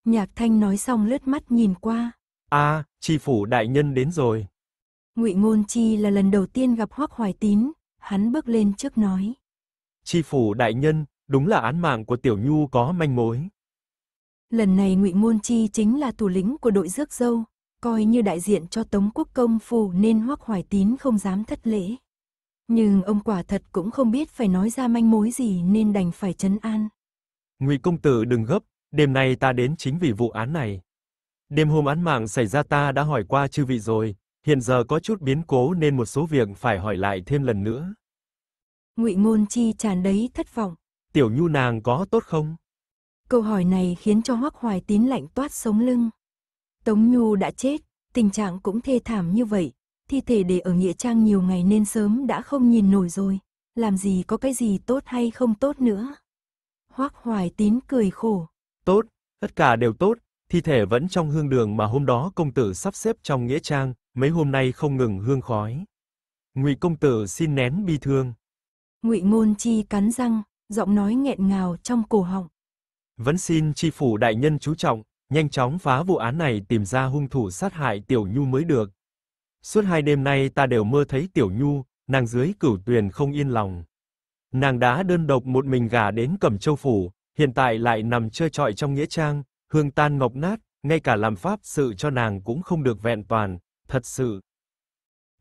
Nhạc Thanh nói xong lướt mắt nhìn qua. A, à, chi phủ đại nhân đến rồi. Ngụy Ngôn Chi là lần đầu tiên gặp Hoắc Hoài Tín, hắn bước lên trước nói chi phủ đại nhân, đúng là án mạng của Tiểu Nhu có manh mối. Lần này Ngụy Môn Chi chính là tù lĩnh của đội rước dâu, coi như đại diện cho Tống Quốc Công phủ nên Hoắc Hoài Tín không dám thất lễ. Nhưng ông quả thật cũng không biết phải nói ra manh mối gì nên đành phải trấn an. Ngụy công tử đừng gấp, đêm nay ta đến chính vì vụ án này. Đêm hôm án mạng xảy ra ta đã hỏi qua chư vị rồi, hiện giờ có chút biến cố nên một số việc phải hỏi lại thêm lần nữa. Ngụy Ngôn Chi tràn đấy thất vọng. Tiểu Nhu nàng có tốt không? Câu hỏi này khiến cho Hoắc Hoài Tín lạnh toát sống lưng. Tống Nhu đã chết, tình trạng cũng thê thảm như vậy, thi thể để ở nghĩa trang nhiều ngày nên sớm đã không nhìn nổi rồi, làm gì có cái gì tốt hay không tốt nữa. Hoắc Hoài Tín cười khổ. Tốt, tất cả đều tốt, thi thể vẫn trong hương đường mà hôm đó công tử sắp xếp trong nghĩa trang, mấy hôm nay không ngừng hương khói. Ngụy công tử xin nén bi thương. Ngụy môn Chi cắn răng, giọng nói nghẹn ngào trong cổ họng. Vẫn xin chi phủ đại nhân chú trọng, nhanh chóng phá vụ án này tìm ra hung thủ sát hại Tiểu Nhu mới được. Suốt hai đêm nay ta đều mơ thấy Tiểu Nhu, nàng dưới cửu tuyền không yên lòng. Nàng đã đơn độc một mình gả đến Cẩm Châu phủ, hiện tại lại nằm chơi trọi trong nghĩa trang, hương tan ngọc nát, ngay cả làm pháp sự cho nàng cũng không được vẹn toàn, thật sự.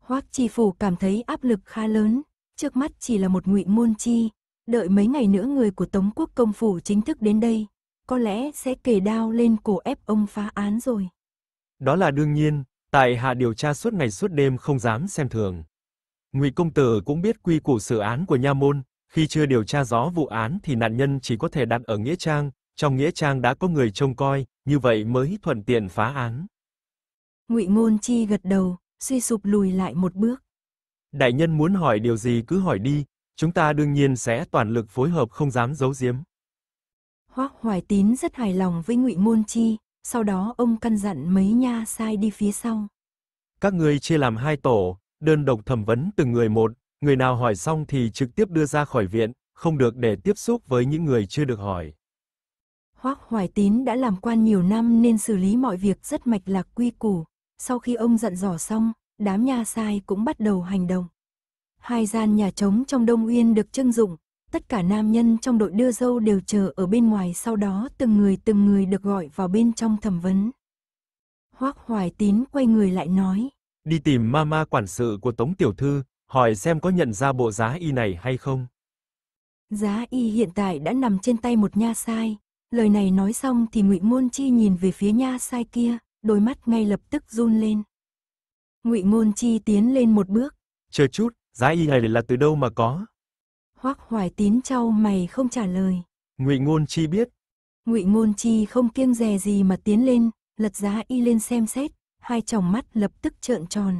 Hoắc chi phủ cảm thấy áp lực khá lớn, trước mắt chỉ là một ngụy môn chi, đợi mấy ngày nữa người của Tống Quốc công phủ chính thức đến đây, có lẽ sẽ kề đao lên cổ ép ông phá án rồi. Đó là đương nhiên, tại hạ điều tra suốt ngày suốt đêm không dám xem thường. Ngụy công tử cũng biết quy củ xử án của nha môn, khi chưa điều tra rõ vụ án thì nạn nhân chỉ có thể đặt ở nghĩa trang, trong nghĩa trang đã có người trông coi, như vậy mới thuận tiện phá án. Ngụy Ngôn Chi gật đầu, suy sụp lùi lại một bước đại nhân muốn hỏi điều gì cứ hỏi đi, chúng ta đương nhiên sẽ toàn lực phối hợp không dám giấu giếm. Hoác Hoài Tín rất hài lòng với Ngụy Môn Chi, sau đó ông căn dặn mấy nha sai đi phía sau. Các ngươi chia làm hai tổ, đơn độc thẩm vấn từng người một, người nào hỏi xong thì trực tiếp đưa ra khỏi viện, không được để tiếp xúc với những người chưa được hỏi. Hoác Hoài Tín đã làm quan nhiều năm nên xử lý mọi việc rất mạch lạc quy củ. Sau khi ông dặn dò xong, đám nha sai cũng bắt đầu hành động. Hai gian nhà trống trong Đông Uyên được trưng dụng, tất cả nam nhân trong đội đưa dâu đều chờ ở bên ngoài sau đó từng người từng người được gọi vào bên trong thẩm vấn. Hoác Hoài Tín quay người lại nói. Đi tìm mama quản sự của Tống Tiểu Thư, hỏi xem có nhận ra bộ giá y này hay không. Giá y hiện tại đã nằm trên tay một nha sai. Lời này nói xong thì ngụy Môn Chi nhìn về phía nha sai kia, đôi mắt ngay lập tức run lên. Ngụy Ngôn Chi tiến lên một bước. Chờ chút, giá y này là từ đâu mà có? Hoắc Hoài Tín trao mày không trả lời. Ngụy Ngôn Chi biết. Ngụy Ngôn Chi không kiêng dè gì mà tiến lên, lật giá y lên xem xét, hai tròng mắt lập tức trợn tròn.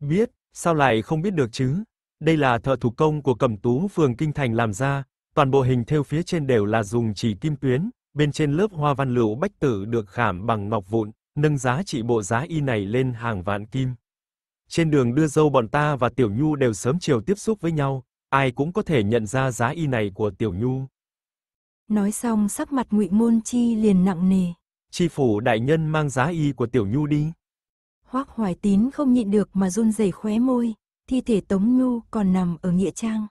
Biết, sao lại không biết được chứ? Đây là thợ thủ công của Cẩm Tú phường Kinh Thành làm ra, toàn bộ hình thêu phía trên đều là dùng chỉ kim tuyến, bên trên lớp hoa văn lụa bách tử được khảm bằng ngọc vụn, nâng giá trị bộ giá y này lên hàng vạn kim. Trên đường đưa dâu bọn ta và Tiểu Nhu đều sớm chiều tiếp xúc với nhau, ai cũng có thể nhận ra giá y này của Tiểu Nhu. Nói xong sắc mặt Ngụy Môn Chi liền nặng nề. Chi phủ đại nhân mang giá y của Tiểu Nhu đi. Hoắc Hoài Tín không nhịn được mà run rẩy khóe môi, thi thể Tống Nhu còn nằm ở nghĩa trang.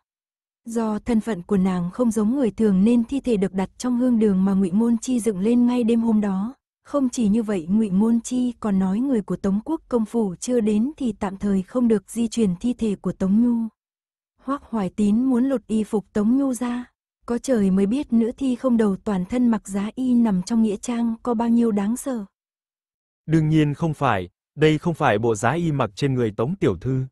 Do thân phận của nàng không giống người thường nên thi thể được đặt trong hương đường mà Ngụy Môn Chi dựng lên ngay đêm hôm đó. Không chỉ như vậy ngụy Môn Chi còn nói người của Tống Quốc công phủ chưa đến thì tạm thời không được di chuyển thi thể của Tống Nhu. Hoác Hoài Tín muốn lột y phục Tống Nhu ra. Có trời mới biết nữ thi không đầu toàn thân mặc giá y nằm trong nghĩa trang có bao nhiêu đáng sợ. Đương nhiên không phải, đây không phải bộ giá y mặc trên người Tống Tiểu Thư.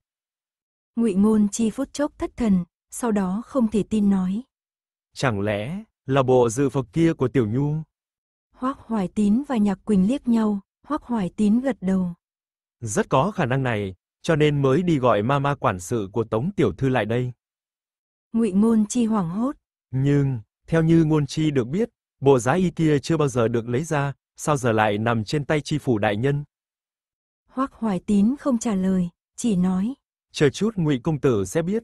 ngụy Môn Chi phút chốc thất thần, sau đó không thể tin nói. Chẳng lẽ là bộ dự phật kia của Tiểu Nhu? Hoác Hoài Tín và Nhạc Quỳnh liếc nhau, Hoác Hoài Tín gật đầu. Rất có khả năng này, cho nên mới đi gọi mama quản sự của Tống Tiểu Thư lại đây. Ngụy Ngôn Chi hoảng hốt. Nhưng, theo như Ngôn Chi được biết, bộ giá y kia chưa bao giờ được lấy ra, sao giờ lại nằm trên tay Chi Phủ Đại Nhân? Hoác Hoài Tín không trả lời, chỉ nói. Chờ chút Ngụy Công Tử sẽ biết.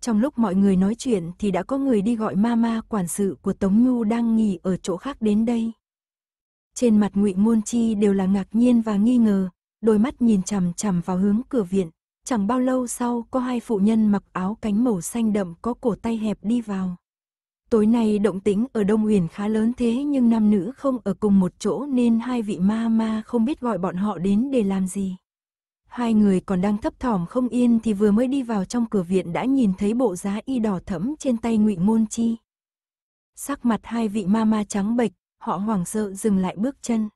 Trong lúc mọi người nói chuyện thì đã có người đi gọi mama quản sự của Tống Nhu đang nghỉ ở chỗ khác đến đây. Trên mặt ngụy Môn Chi đều là ngạc nhiên và nghi ngờ, đôi mắt nhìn chằm chằm vào hướng cửa viện. Chẳng bao lâu sau có hai phụ nhân mặc áo cánh màu xanh đậm có cổ tay hẹp đi vào. Tối nay động tĩnh ở Đông Huyền khá lớn thế nhưng nam nữ không ở cùng một chỗ nên hai vị ma ma không biết gọi bọn họ đến để làm gì. Hai người còn đang thấp thỏm không yên thì vừa mới đi vào trong cửa viện đã nhìn thấy bộ giá y đỏ thẫm trên tay ngụy Môn Chi. Sắc mặt hai vị ma ma trắng bệch, họ hoảng sợ dừng lại bước chân.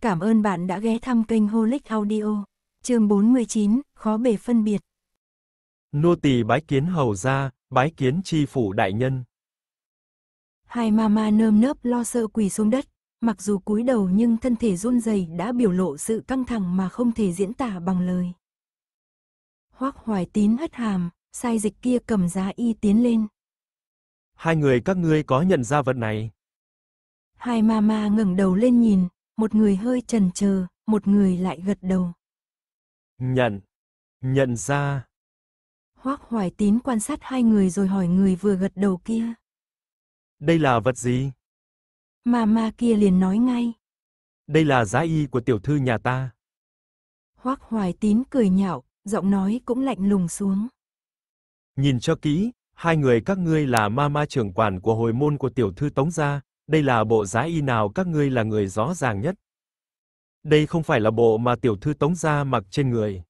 Cảm ơn bạn đã ghé thăm kênh Holic Audio. Chương 49, khó bề phân biệt. Nô tỳ bái kiến hầu gia, bái kiến chi phủ đại nhân. Hai ma ma nơm nớp lo sợ quỳ xuống đất, mặc dù cúi đầu nhưng thân thể run rẩy đã biểu lộ sự căng thẳng mà không thể diễn tả bằng lời. Hoắc Hoài Tín hất hàm, sai dịch kia cầm giá y tiến lên. Hai người các ngươi có nhận ra vật này? Hai mama ngẩng đầu lên nhìn, một người hơi chần chờ, một người lại gật đầu. Nhận, nhận ra. Hoác Hoài Tín quan sát hai người rồi hỏi người vừa gật đầu kia. Đây là vật gì? Mama kia liền nói ngay. Đây là giá y của tiểu thư nhà ta. Hoác Hoài Tín cười nhạo, giọng nói cũng lạnh lùng xuống. Nhìn cho kỹ, hai người các ngươi là mama trưởng quản của hồi môn của tiểu thư Tống gia, đây là bộ giá y nào các ngươi là người rõ ràng nhất. Đây không phải là bộ mà tiểu thư Tống gia mặc trên người.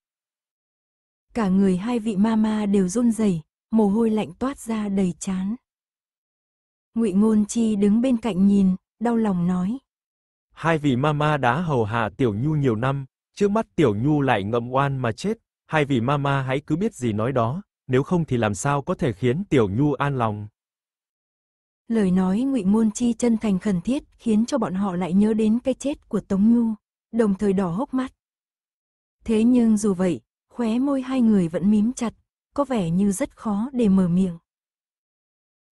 Cả người hai vị mama đều run rẩy, mồ hôi lạnh toát ra đầy trán. Ngụy Ngôn Chi đứng bên cạnh nhìn, đau lòng nói: Hai vị mama đã hầu hạ Tiểu Nhu nhiều năm, trước mắt Tiểu Nhu lại ngậm oan mà chết, hai vị mama hãy cứ biết gì nói đó, nếu không thì làm sao có thể khiến Tiểu Nhu an lòng. Lời nói ngụy Môn Chi chân thành khẩn thiết khiến cho bọn họ lại nhớ đến cái chết của Tống Nhu, đồng thời đỏ hốc mắt. Thế nhưng dù vậy, khóe môi hai người vẫn mím chặt, có vẻ như rất khó để mở miệng.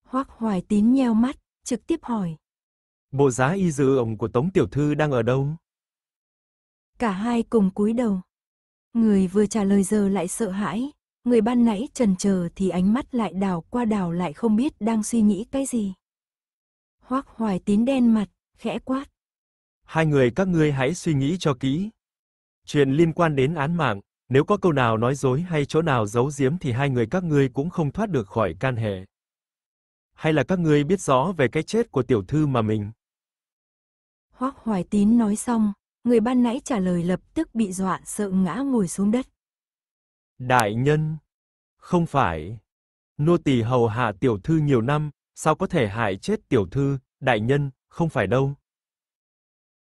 Hoác Hoài Tín nheo mắt, trực tiếp hỏi. Bộ giá y dự ổng của Tống Tiểu Thư đang ở đâu? Cả hai cùng cúi đầu. Người vừa trả lời giờ lại sợ hãi, người ban nãy trần chờ thì ánh mắt lại đào qua đào lại không biết đang suy nghĩ cái gì. Hoắc hoài tín đen mặt, khẽ quát. Hai người các ngươi hãy suy nghĩ cho kỹ. Chuyện liên quan đến án mạng, nếu có câu nào nói dối hay chỗ nào giấu giếm thì hai người các ngươi cũng không thoát được khỏi can hệ. Hay là các ngươi biết rõ về cái chết của tiểu thư mà mình? Hoắc Hoài Tín nói xong, người ban nãy trả lời lập tức bị dọa sợ ngã ngồi xuống đất. Đại nhân, không phải. Nô tỳ hầu hạ tiểu thư nhiều năm, sao có thể hại chết tiểu thư, đại nhân, không phải đâu.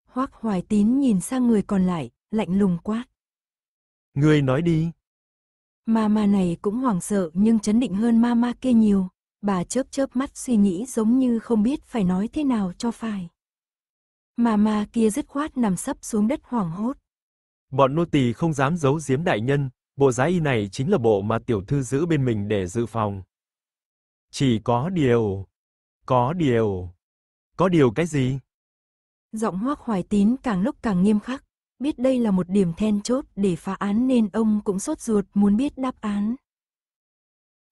Hoắc Hoài Tín nhìn sang người còn lại, lạnh lùng quát. người nói đi. Mama này cũng hoảng sợ nhưng chấn định hơn mama kia nhiều, bà chớp chớp mắt suy nghĩ giống như không biết phải nói thế nào cho phải. Mama kia dứt khoát nằm sấp xuống đất hoảng hốt. Bọn nô tỳ không dám giấu giếm đại nhân, bộ giá y này chính là bộ mà tiểu thư giữ bên mình để dự phòng. Chỉ có điều. Có điều. Có điều cái gì? Giọng hoác hoài tín càng lúc càng nghiêm khắc. Biết đây là một điểm then chốt để phá án nên ông cũng sốt ruột muốn biết đáp án.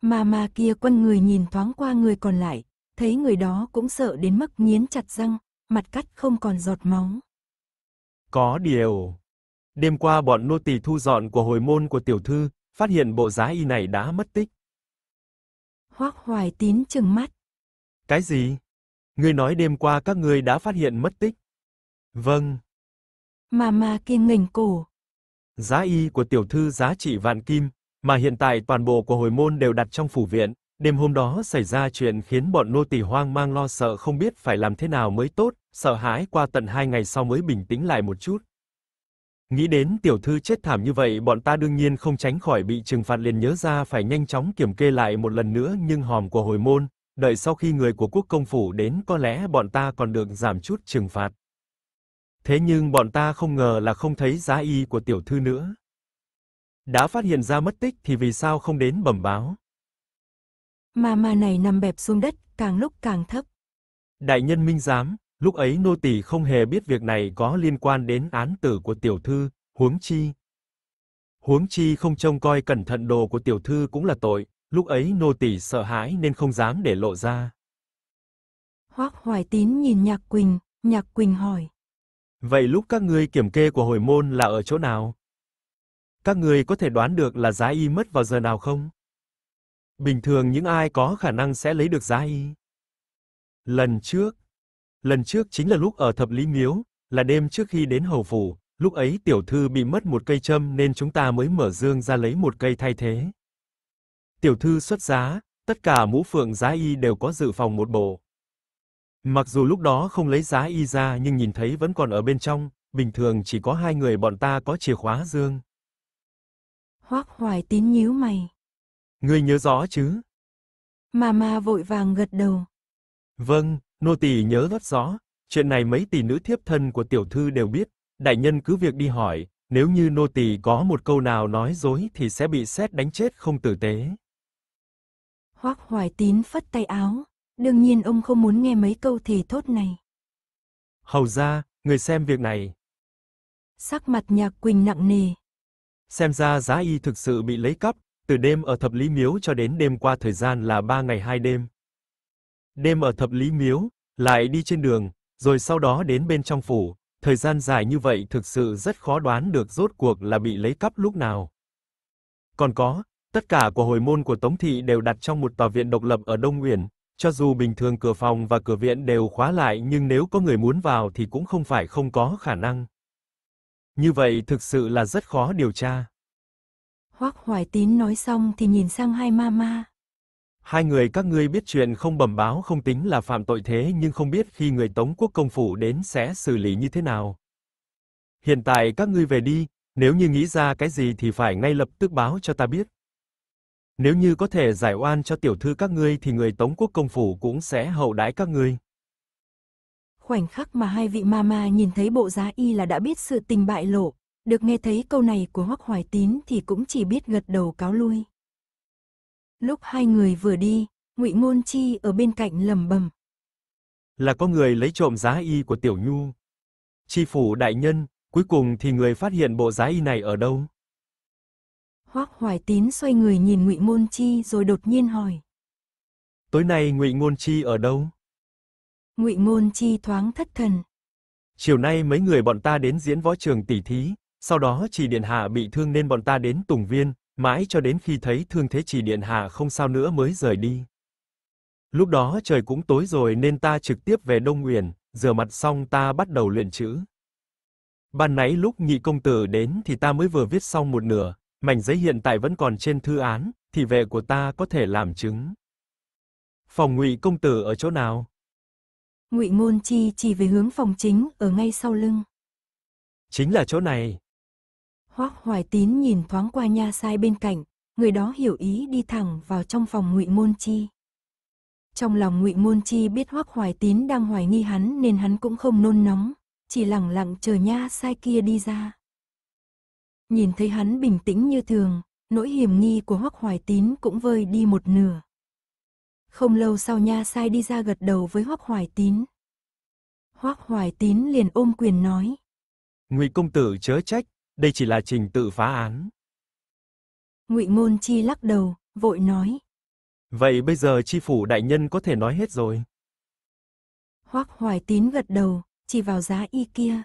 Mà mà kia quân người nhìn thoáng qua người còn lại, thấy người đó cũng sợ đến mức nghiến chặt răng, mặt cắt không còn giọt máu. Có điều. Đêm qua bọn nô tỳ thu dọn của hồi môn của tiểu thư, phát hiện bộ giá y này đã mất tích. Hoác Hoài Tín chừng mắt. Cái gì? Ngươi nói đêm qua các ngươi đã phát hiện mất tích. Vâng. Mà mà kia nghỉnh cổ. Giá y của tiểu thư giá trị vạn kim, mà hiện tại toàn bộ của hồi môn đều đặt trong phủ viện. Đêm hôm đó xảy ra chuyện khiến bọn nô tỳ hoang mang lo sợ không biết phải làm thế nào mới tốt, sợ hãi qua tận hai ngày sau mới bình tĩnh lại một chút. Nghĩ đến tiểu thư chết thảm như vậy bọn ta đương nhiên không tránh khỏi bị trừng phạt liền nhớ ra phải nhanh chóng kiểm kê lại một lần nữa nhưng hòm của hồi môn, đợi sau khi người của quốc công phủ đến có lẽ bọn ta còn được giảm chút trừng phạt. Thế nhưng bọn ta không ngờ là không thấy giá y của tiểu thư nữa. Đã phát hiện ra mất tích thì vì sao không đến bẩm báo? Mà mà này nằm bẹp xuống đất, càng lúc càng thấp. Đại nhân minh giám, Lúc ấy nô tỳ không hề biết việc này có liên quan đến án tử của tiểu thư, huống chi. Huống chi không trông coi cẩn thận đồ của tiểu thư cũng là tội, lúc ấy nô tỳ sợ hãi nên không dám để lộ ra. Hoắc Hoài Tín nhìn Nhạc Quỳnh, Nhạc Quỳnh hỏi: "Vậy lúc các ngươi kiểm kê của hồi môn là ở chỗ nào? Các ngươi có thể đoán được là giá y mất vào giờ nào không?" Bình thường những ai có khả năng sẽ lấy được giá y. Lần trước, Lần trước chính là lúc ở thập lý miếu, là đêm trước khi đến hầu phủ, lúc ấy tiểu thư bị mất một cây châm nên chúng ta mới mở dương ra lấy một cây thay thế. Tiểu thư xuất giá, tất cả mũ phượng giá y đều có dự phòng một bộ. Mặc dù lúc đó không lấy giá y ra nhưng nhìn thấy vẫn còn ở bên trong, bình thường chỉ có hai người bọn ta có chìa khóa dương. Hoắc Hoài Tín nhíu mày. Ngươi nhớ rõ chứ? mà ma vội vàng gật đầu. Vâng, Nô tỳ nhớ rất rõ, chuyện này mấy tỷ nữ thiếp thân của tiểu thư đều biết, đại nhân cứ việc đi hỏi, nếu như nô tỳ có một câu nào nói dối thì sẽ bị xét đánh chết không tử tế. Hoắc Hoài Tín phất tay áo, đương nhiên ông không muốn nghe mấy câu thì thốt này. Hầu gia, người xem việc này. Sắc mặt Nhạc Quỳnh nặng nề. Xem ra giá y thực sự bị lấy cắp, từ đêm ở Thập Lý Miếu cho đến đêm qua thời gian là ba ngày hai đêm đêm ở thập lý miếu, lại đi trên đường, rồi sau đó đến bên trong phủ, thời gian dài như vậy thực sự rất khó đoán được rốt cuộc là bị lấy cắp lúc nào. Còn có, tất cả của hồi môn của Tống thị đều đặt trong một tòa viện độc lập ở Đông Uyển, cho dù bình thường cửa phòng và cửa viện đều khóa lại nhưng nếu có người muốn vào thì cũng không phải không có khả năng. Như vậy thực sự là rất khó điều tra. Hoắc Hoài Tín nói xong thì nhìn sang hai ma ma. Hai người các ngươi biết chuyện không bẩm báo không tính là phạm tội thế nhưng không biết khi người Tống quốc công phủ đến sẽ xử lý như thế nào. Hiện tại các ngươi về đi, nếu như nghĩ ra cái gì thì phải ngay lập tức báo cho ta biết. Nếu như có thể giải oan cho tiểu thư các ngươi thì người Tống quốc công phủ cũng sẽ hậu đãi các ngươi. Khoảnh khắc mà hai vị mama nhìn thấy bộ giá y là đã biết sự tình bại lộ, được nghe thấy câu này của Hoắc Hoài Tín thì cũng chỉ biết gật đầu cáo lui. Lúc hai người vừa đi, Ngụy Ngôn Chi ở bên cạnh lẩm bẩm Là có người lấy trộm giá y của Tiểu Nhu. Chi phủ đại nhân, cuối cùng thì người phát hiện bộ giá y này ở đâu? Hoắc Hoài Tín xoay người nhìn Ngụy Ngôn Chi rồi đột nhiên hỏi. Tối nay Ngụy Ngôn Chi ở đâu? Ngụy Ngôn Chi thoáng thất thần. Chiều nay mấy người bọn ta đến diễn võ trường tỷ thí, sau đó chỉ điện hạ bị thương nên bọn ta đến Tùng Viên, mãi cho đến khi thấy Thương Thế Chỉ Điện Hạ không sao nữa mới rời đi. Lúc đó trời cũng tối rồi nên ta trực tiếp về Đông Nguyên. rửa mặt xong ta bắt đầu luyện chữ. Ban nãy lúc nhị công tử đến thì ta mới vừa viết xong một nửa, mảnh giấy hiện tại vẫn còn trên thư án, thì vệ của ta có thể làm chứng. Phòng Ngụy công tử ở chỗ nào? Ngụy Môn Chi chỉ về hướng phòng chính ở ngay sau lưng. Chính là chỗ này. Hoác Hoài Tín nhìn thoáng qua nha sai bên cạnh, người đó hiểu ý đi thẳng vào trong phòng Ngụy Môn Chi. Trong lòng Ngụy Môn Chi biết Hoác Hoài Tín đang hoài nghi hắn nên hắn cũng không nôn nóng, chỉ lặng lặng chờ nha sai kia đi ra. Nhìn thấy hắn bình tĩnh như thường, nỗi hiểm nghi của Hoắc Hoài Tín cũng vơi đi một nửa. Không lâu sau nha sai đi ra gật đầu với Hoắc Hoài Tín. Hoắc Hoài Tín liền ôm quyền nói: "Ngụy công tử chớ trách, đây chỉ là trình tự phá án. Ngụy Môn Chi lắc đầu, vội nói. Vậy bây giờ chi phủ đại nhân có thể nói hết rồi. Hoắc Hoài Tín gật đầu, chỉ vào giá y kia.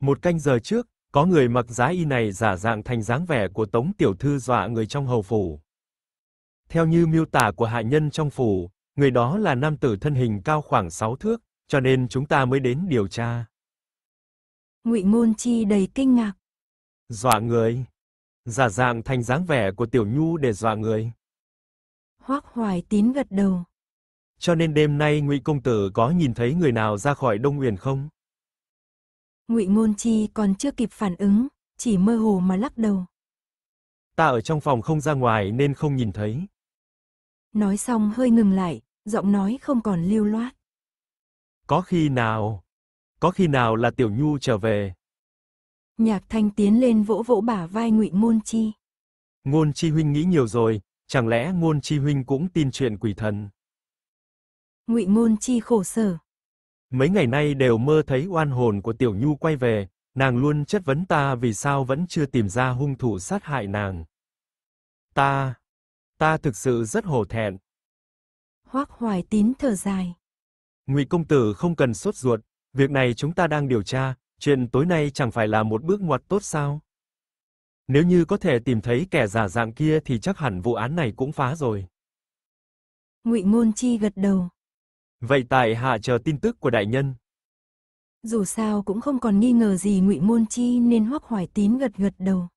Một canh giờ trước, có người mặc giá y này giả dạng thành dáng vẻ của Tống tiểu thư dọa người trong hầu phủ. Theo như miêu tả của hạ nhân trong phủ, người đó là nam tử thân hình cao khoảng 6 thước, cho nên chúng ta mới đến điều tra. Ngụy Môn Chi đầy kinh ngạc, Dọa người. Giả dạng thành dáng vẻ của Tiểu Nhu để dọa người. Hoác Hoài Tín gật đầu. Cho nên đêm nay Ngụy công tử có nhìn thấy người nào ra khỏi Đông Uyển không? Ngụy Ngôn Chi còn chưa kịp phản ứng, chỉ mơ hồ mà lắc đầu. Ta ở trong phòng không ra ngoài nên không nhìn thấy. Nói xong hơi ngừng lại, giọng nói không còn lưu loát. Có khi nào, có khi nào là Tiểu Nhu trở về, Nhạc thanh tiến lên vỗ vỗ bả vai ngụy ngôn chi. Ngôn chi huynh nghĩ nhiều rồi, chẳng lẽ ngôn chi huynh cũng tin chuyện quỷ thần? Ngụy ngôn chi khổ sở. Mấy ngày nay đều mơ thấy oan hồn của tiểu nhu quay về, nàng luôn chất vấn ta vì sao vẫn chưa tìm ra hung thủ sát hại nàng. Ta, ta thực sự rất hổ thẹn. Hoắc Hoài Tín thở dài. Ngụy công tử không cần sốt ruột, việc này chúng ta đang điều tra, chuyện tối nay chẳng phải là một bước ngoặt tốt sao? Nếu như có thể tìm thấy kẻ giả dạng kia thì chắc hẳn vụ án này cũng phá rồi. Ngụy Ngôn Chi gật đầu. Vậy tại hạ chờ tin tức của đại nhân. Dù sao cũng không còn nghi ngờ gì Ngụy Môn Chi nên Hoắc Hoài Tín gật gật đầu.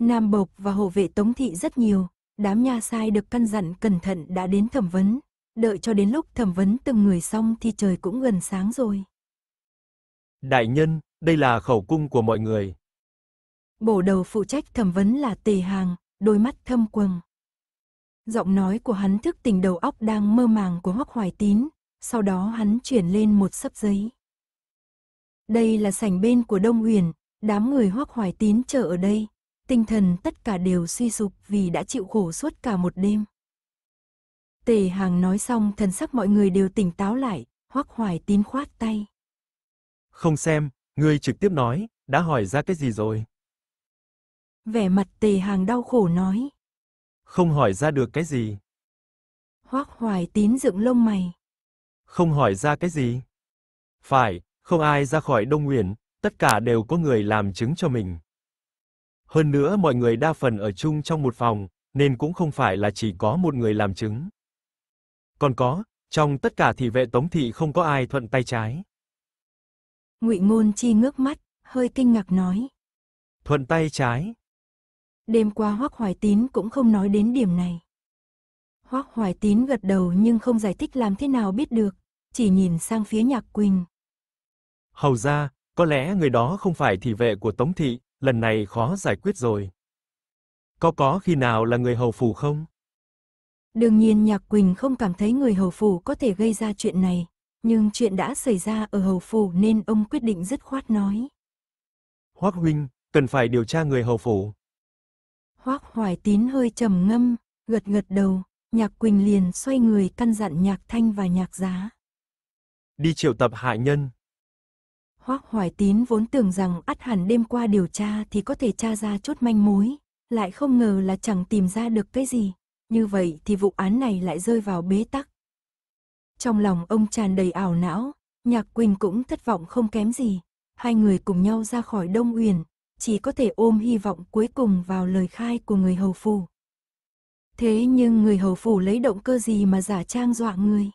Nam Bộc và hộ vệ Tống thị rất nhiều, đám nha sai được căn dặn cẩn thận đã đến thẩm vấn, đợi cho đến lúc thẩm vấn từng người xong thì trời cũng gần sáng rồi. Đại nhân, đây là khẩu cung của mọi người. Bổ đầu phụ trách thẩm vấn là tề hàng, đôi mắt thâm quầng. Giọng nói của hắn thức tỉnh đầu óc đang mơ màng của Hoắc Hoài Tín, sau đó hắn chuyển lên một sấp giấy. Đây là sảnh bên của Đông Huyền, đám người Hoắc Hoài Tín chờ ở đây, tinh thần tất cả đều suy sụp vì đã chịu khổ suốt cả một đêm. Tề Hàng nói xong, thần sắc mọi người đều tỉnh táo lại, Hoắc Hoài Tín khoát tay. Không xem, ngươi trực tiếp nói, đã hỏi ra cái gì rồi? Vẻ mặt Tề Hàng đau khổ nói. Không hỏi ra được cái gì. Hoắc Hoài Tín dựng lông mày. Không hỏi ra cái gì? Phải, không ai ra khỏi Đông Uyển, tất cả đều có người làm chứng cho mình. Hơn nữa mọi người đa phần ở chung trong một phòng, nên cũng không phải là chỉ có một người làm chứng. Còn có, trong tất cả thị vệ Tống thị không có ai thuận tay trái. Ngụy Ngôn Chi ngước mắt, hơi kinh ngạc nói. Thuận tay trái. Đêm qua Hoắc Hoài Tín cũng không nói đến điểm này. Hoắc Hoài Tín gật đầu nhưng không giải thích làm thế nào biết được, chỉ nhìn sang phía Nhạc Quỳnh. Hầu ra, có lẽ người đó không phải thị vệ của Tống thị, lần này khó giải quyết rồi. Có có khi nào là người hầu phủ không? Đương nhiên Nhạc Quỳnh không cảm thấy người hầu phủ có thể gây ra chuyện này, nhưng chuyện đã xảy ra ở hầu phủ nên ông quyết định dứt khoát nói. Hoác huynh, cần phải điều tra người hầu phủ. Hoác hoài tín hơi trầm ngâm, gật gật đầu, nhạc quỳnh liền xoay người căn dặn nhạc thanh và nhạc giá. Đi triệu tập hại nhân. Hoác hoài tín vốn tưởng rằng ắt hẳn đêm qua điều tra thì có thể tra ra chút manh mối, lại không ngờ là chẳng tìm ra được cái gì. Như vậy thì vụ án này lại rơi vào bế tắc, trong lòng ông tràn đầy ảo não, Nhạc Quỳnh cũng thất vọng không kém gì. Hai người cùng nhau ra khỏi Đông Uyển, chỉ có thể ôm hy vọng cuối cùng vào lời khai của người hầu phủ. Thế nhưng người hầu phủ lấy động cơ gì mà giả trang dọa người?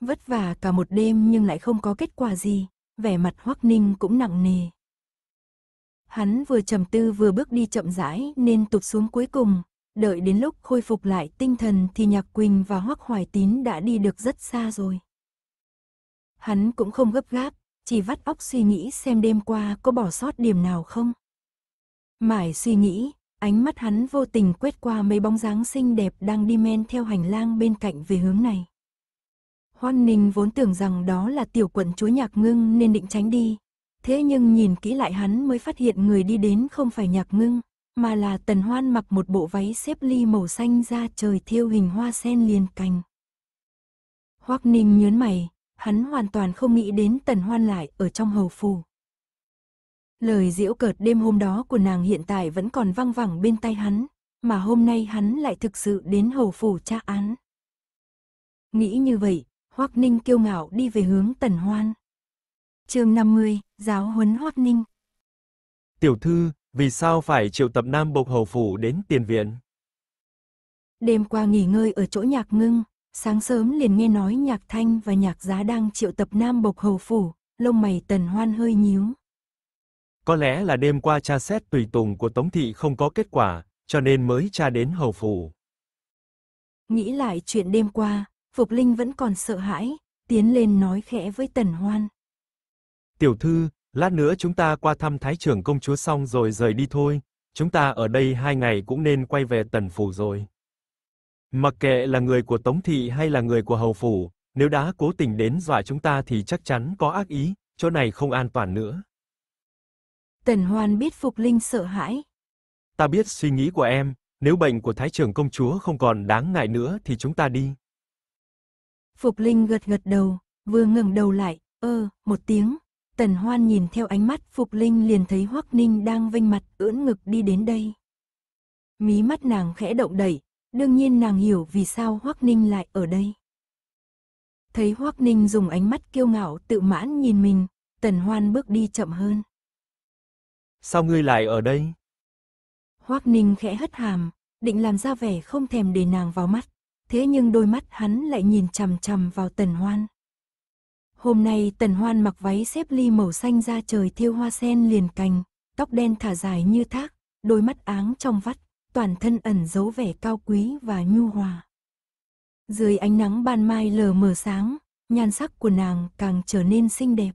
Vất vả cả một đêm nhưng lại không có kết quả gì, vẻ mặt Hoắc Ninh cũng nặng nề. Hắn vừa trầm tư vừa bước đi chậm rãi nên tụt xuống cuối cùng, đợi đến lúc khôi phục lại tinh thần thì Nhạc Quỳnh và Hoắc Hoài Tín đã đi được rất xa rồi. Hắn cũng không gấp gáp, chỉ vắt óc suy nghĩ xem đêm qua có bỏ sót điểm nào không. Mãi suy nghĩ, ánh mắt hắn vô tình quét qua mấy bóng dáng xinh đẹp đang đi men theo hành lang bên cạnh về hướng này. Hoan Ninh vốn tưởng rằng đó là tiểu quận chúa Nhạc Ngưng nên định tránh đi. Thế nhưng nhìn kỹ lại hắn mới phát hiện người đi đến không phải Nhạc Ngưng, mà là tần hoan mặc một bộ váy xếp ly màu xanh ra trời thiêu hình hoa sen liền cành. Hoắc Ninh nhớn mày, hắn hoàn toàn không nghĩ đến tần hoan lại ở trong hầu phủ. Lời diễu cợt đêm hôm đó của nàng hiện tại vẫn còn văng vẳng bên tay hắn, mà hôm nay hắn lại thực sự đến hầu phủ tra án. Nghĩ như vậy, Hoắc Ninh kiêu ngạo đi về hướng Tần Hoan. Chương 50, giáo huấn Hoắc Ninh. Tiểu thư, vì sao phải triệu tập Nam Bộc Hầu Phủ đến tiền viện? Đêm qua nghỉ ngơi ở chỗ nhạc ngưng, sáng sớm liền nghe nói nhạc thanh và nhạc giá đang triệu tập Nam Bộc Hầu Phủ, lông mày tần hoan hơi nhíu. Có lẽ là đêm qua tra xét tùy tùng của Tống Thị không có kết quả, cho nên mới tra đến Hầu Phủ. Nghĩ lại chuyện đêm qua, Phục Linh vẫn còn sợ hãi, tiến lên nói khẽ với Tần Hoan. Tiểu thư, Lát nữa chúng ta qua thăm Thái trưởng công chúa xong rồi rời đi thôi, chúng ta ở đây hai ngày cũng nên quay về Tần phủ rồi. Mặc kệ là người của Tống thị hay là người của hầu phủ, nếu đã cố tình đến dọa chúng ta thì chắc chắn có ác ý, chỗ này không an toàn nữa. Tần Hoan biết Phục Linh sợ hãi. Ta biết suy nghĩ của em, nếu bệnh của Thái trưởng công chúa không còn đáng ngại nữa thì chúng ta đi. Phục Linh gật gật đầu, vừa ngẩng đầu lại, ơ, một tiếng, Tần Hoan nhìn theo ánh mắt Phục Linh liền thấy Hoắc Ninh đang vênh mặt ưỡn ngực đi đến đây. Mí mắt nàng khẽ động đẩy, đương nhiên nàng hiểu vì sao Hoắc Ninh lại ở đây. Thấy Hoắc Ninh dùng ánh mắt kiêu ngạo tự mãn nhìn mình, Tần Hoan bước đi chậm hơn. Sao ngươi lại ở đây? Hoắc Ninh khẽ hất hàm, định làm ra vẻ không thèm để nàng vào mắt, thế nhưng đôi mắt hắn lại nhìn chằm chằm vào Tần Hoan. Hôm nay tần hoan mặc váy xếp ly màu xanh ra trời thiêu hoa sen liền cành, tóc đen thả dài như thác, đôi mắt áng trong vắt, toàn thân ẩn giấu vẻ cao quý và nhu hòa. Dưới ánh nắng ban mai lờ mờ sáng, nhan sắc của nàng càng trở nên xinh đẹp.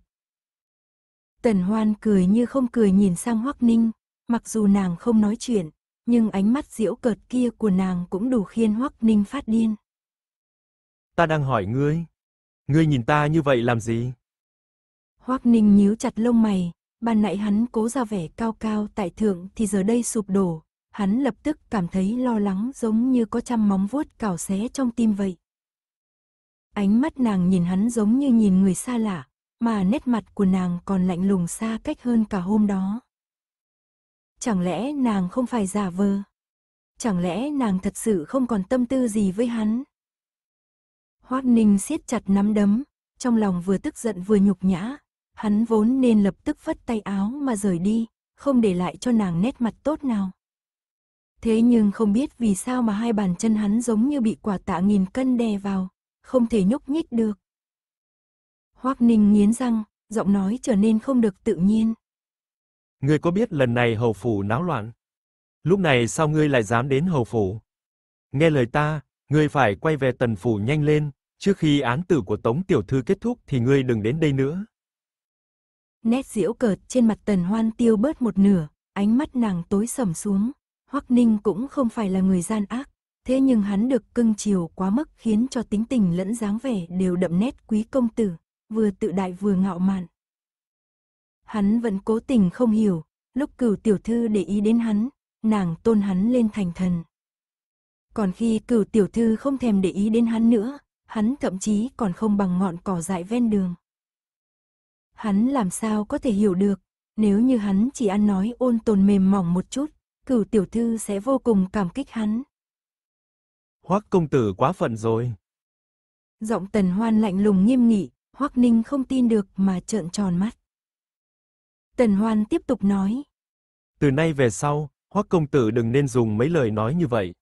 Tần Hoan cười như không cười nhìn sang Hoắc Ninh, mặc dù nàng không nói chuyện, nhưng ánh mắt diễu cợt kia của nàng cũng đủ khiến Hoắc Ninh phát điên. Ta đang hỏi ngươi. Ngươi nhìn ta như vậy làm gì? Hoắc Ninh nhíu chặt lông mày, ban nãy hắn cố ra vẻ cao cao tại thượng thì giờ đây sụp đổ, hắn lập tức cảm thấy lo lắng giống như có trăm móng vuốt cào xé trong tim vậy. Ánh mắt nàng nhìn hắn giống như nhìn người xa lạ, mà nét mặt của nàng còn lạnh lùng xa cách hơn cả hôm đó. Chẳng lẽ nàng không phải giả vờ? Chẳng lẽ nàng thật sự không còn tâm tư gì với hắn? Hoác Ninh siết chặt nắm đấm, trong lòng vừa tức giận vừa nhục nhã. Hắn vốn nên lập tức phất tay áo mà rời đi, không để lại cho nàng nét mặt tốt nào. Thế nhưng không biết vì sao mà hai bàn chân hắn giống như bị quả tạ nghìn cân đè vào, không thể nhúc nhích được. Hoác Ninh nghiến răng, giọng nói trở nên không được tự nhiên. Ngươi có biết lần này hầu phủ náo loạn? Lúc này sao ngươi lại dám đến hầu phủ? Nghe lời ta, ngươi phải quay về tần phủ nhanh lên, Trước khi án tử của Tống tiểu thư kết thúc thì ngươi đừng đến đây nữa. Nét diễu cợt trên mặt Tần Hoan tiêu bớt một nửa, ánh mắt nàng tối sầm xuống. Hoắc Ninh cũng không phải là người gian ác, thế nhưng hắn được cưng chiều quá mức khiến cho tính tình lẫn dáng vẻ đều đậm nét quý công tử, vừa tự đại vừa ngạo mạn. Hắn vẫn cố tình không hiểu, lúc cửu tiểu thư để ý đến hắn, nàng tôn hắn lên thành thần. Còn khi cửu tiểu thư không thèm để ý đến hắn nữa, hắn thậm chí còn không bằng ngọn cỏ dại ven đường. Hắn làm sao có thể hiểu được, nếu như hắn chỉ ăn nói ôn tồn mềm mỏng một chút, cửu tiểu thư sẽ vô cùng cảm kích hắn. Hoắc công tử quá phận rồi. Giọng tần hoan lạnh lùng nghiêm nghị, Hoắc Ninh không tin được mà trợn tròn mắt. Tần Hoan tiếp tục nói. Từ nay về sau, Hoắc công tử đừng nên dùng mấy lời nói như vậy.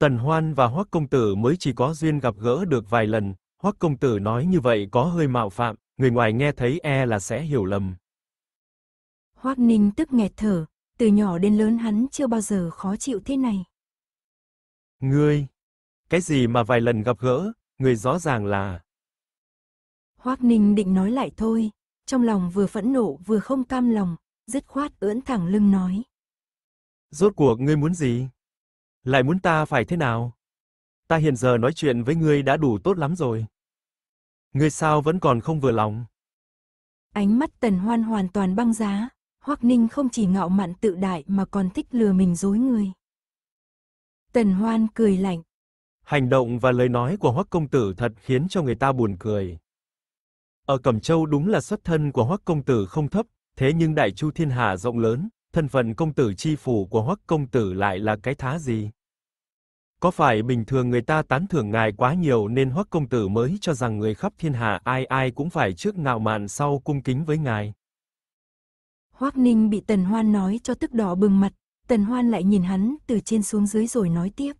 Tần Hoan và Hoắc công tử mới chỉ có duyên gặp gỡ được vài lần, Hoắc công tử nói như vậy có hơi mạo phạm, người ngoài nghe thấy e là sẽ hiểu lầm. Hoắc Ninh tức nghẹt thở, từ nhỏ đến lớn hắn chưa bao giờ khó chịu thế này. Ngươi, cái gì mà vài lần gặp gỡ, người rõ ràng là Hoắc Ninh định nói lại thôi, trong lòng vừa phẫn nộ vừa không cam lòng, dứt khoát ưỡn thẳng lưng nói. Rốt cuộc ngươi muốn gì? Lại muốn ta phải thế nào? Ta hiện giờ nói chuyện với ngươi đã đủ tốt lắm rồi. Ngươi sao vẫn còn không vừa lòng? Ánh mắt Tần Hoan hoàn toàn băng giá, Hoắc Ninh không chỉ ngạo mạn tự đại mà còn thích lừa mình dối người. Tần Hoan cười lạnh. Hành động và lời nói của Hoắc công tử thật khiến cho người ta buồn cười. Ở Cẩm Châu đúng là xuất thân của Hoắc công tử không thấp, thế nhưng Đại Chu thiên hạ rộng lớn, thân phận công tử chi phủ của Hoắc công tử lại là cái thá gì? Có phải bình thường người ta tán thưởng ngài quá nhiều nên Hoắc công tử mới cho rằng người khắp thiên hạ ai ai cũng phải trước ngạo mạn sau cung kính với ngài? Hoắc Ninh bị Tần Hoan nói cho tức đỏ bừng mặt, Tần Hoan lại nhìn hắn từ trên xuống dưới rồi nói tiếp.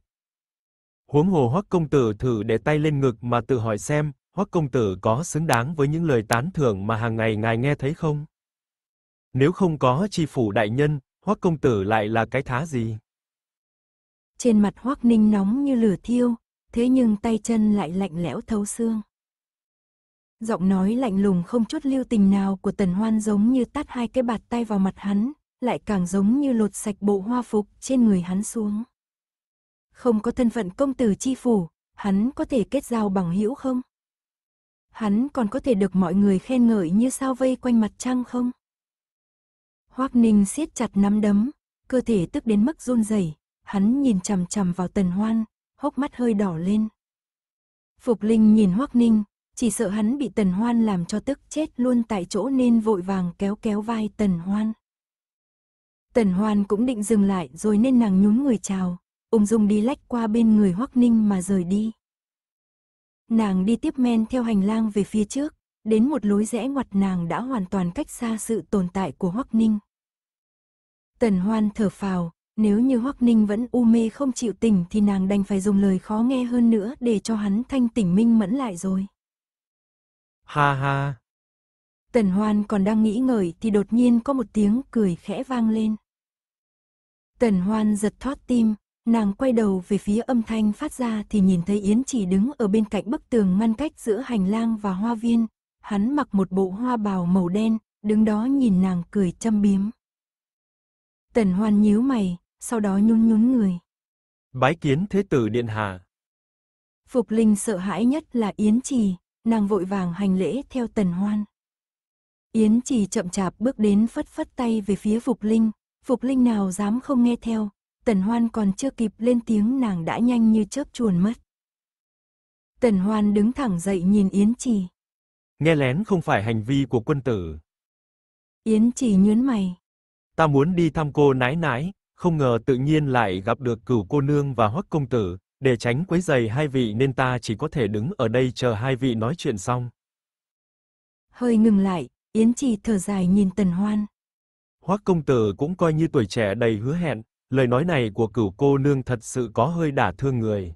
Huống hồ Hoắc công tử thử để tay lên ngực mà tự hỏi xem, Hoắc công tử có xứng đáng với những lời tán thưởng mà hàng ngày ngài nghe thấy không? Nếu không có chi phủ đại nhân, Hoắc công tử lại là cái thá gì? Trên mặt Hoắc Ninh nóng như lửa thiêu, thế nhưng tay chân lại lạnh lẽo thấu xương. Giọng nói lạnh lùng không chút lưu tình nào của Tần Hoan giống như tát hai cái bạt tay vào mặt hắn, lại càng giống như lột sạch bộ hoa phục trên người hắn xuống. Không có thân phận công tử chi phủ, hắn có thể kết giao bằng hữu không? Hắn còn có thể được mọi người khen ngợi như sao vây quanh mặt trăng không? Hoắc Ninh siết chặt nắm đấm, cơ thể tức đến mức run rẩy, hắn nhìn chằm chằm vào tần hoan, hốc mắt hơi đỏ lên. Phục Linh nhìn Hoắc Ninh, chỉ sợ hắn bị tần hoan làm cho tức chết luôn tại chỗ nên vội vàng kéo kéo vai tần hoan. Tần hoan cũng định dừng lại rồi nên nàng nhún người chào, ung dung đi lách qua bên người Hoắc Ninh mà rời đi. Nàng đi tiếp men theo hành lang về phía trước, đến một lối rẽ ngoặt nàng đã hoàn toàn cách xa sự tồn tại của Hoắc Ninh. Tần Hoan thở phào, nếu như Hoắc Ninh vẫn u mê không chịu tỉnh thì nàng đành phải dùng lời khó nghe hơn nữa để cho hắn thanh tỉnh minh mẫn lại rồi. Ha ha. Tần Hoan còn đang nghĩ ngợi thì đột nhiên có một tiếng cười khẽ vang lên. Tần Hoan giật thoát tim, nàng quay đầu về phía âm thanh phát ra thì nhìn thấy Yến chỉ đứng ở bên cạnh bức tường ngăn cách giữa hành lang và hoa viên. Hắn mặc một bộ hoa bào màu đen, đứng đó nhìn nàng cười châm biếm. Tần Hoan nhíu mày, sau đó nhún nhún người. Bái kiến thế tử điện hạ. Phục Linh sợ hãi nhất là Yến Trì, nàng vội vàng hành lễ theo Tần Hoan. Yến Trì chậm chạp bước đến phất phất tay về phía Phục Linh, Phục Linh nào dám không nghe theo, Tần Hoan còn chưa kịp lên tiếng nàng đã nhanh như chớp chuồn mất. Tần Hoan đứng thẳng dậy nhìn Yến Trì. Nghe lén không phải hành vi của quân tử. Yến Trì nhướng mày. Ta muốn đi thăm cô nái nái, không ngờ tự nhiên lại gặp được cửu cô nương và hoắc công tử, để tránh quấy rầy hai vị nên ta chỉ có thể đứng ở đây chờ hai vị nói chuyện xong. Hơi ngừng lại, Yến Trì thở dài nhìn Tần Hoan. Hoắc công tử cũng coi như tuổi trẻ đầy hứa hẹn, lời nói này của cửu cô nương thật sự có hơi đả thương người.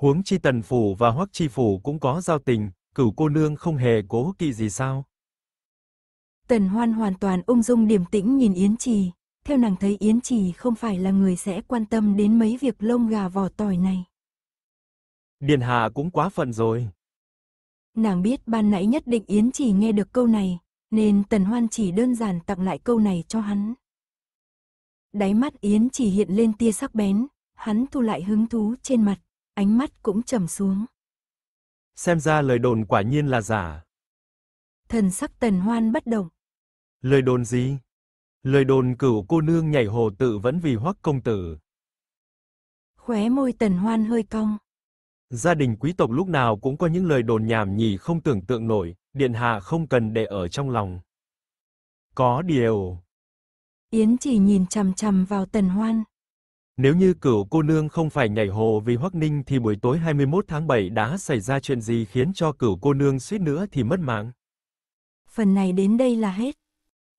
Huống chi Tần phủ và Hoắc chi phủ cũng có giao tình, cửu cô nương không hề cố kỵ gì sao? Tần Hoan hoàn toàn ung dung điềm tĩnh nhìn Yến Trì theo nàng thấy Yến Trì không phải là người sẽ quan tâm đến mấy việc lông gà vỏ tỏi này. Điền Hà cũng quá phận rồi. Nàng biết ban nãy nhất định Yến Trì nghe được câu này, nên Tần Hoan chỉ đơn giản tặng lại câu này cho hắn. Đáy mắt Yến Trì hiện lên tia sắc bén, hắn thu lại hứng thú trên mặt, ánh mắt cũng trầm xuống. Xem ra lời đồn quả nhiên là giả. Thần sắc Tần Hoan bất động. Lời đồn gì? Lời đồn cửu cô nương nhảy hồ tự vẫn vì hoắc công tử. Khóe môi tần hoan hơi cong. Gia đình quý tộc lúc nào cũng có những lời đồn nhảm nhì không tưởng tượng nổi, điện hạ không cần để ở trong lòng. Có điều. Yến chỉ nhìn chằm chằm vào tần hoan. Nếu như cửu cô nương không phải nhảy hồ vì Hoắc Ninh thì buổi tối 21 tháng 7 đã xảy ra chuyện gì khiến cho cửu cô nương suýt nữa thì mất mạng. Phần này đến đây là hết.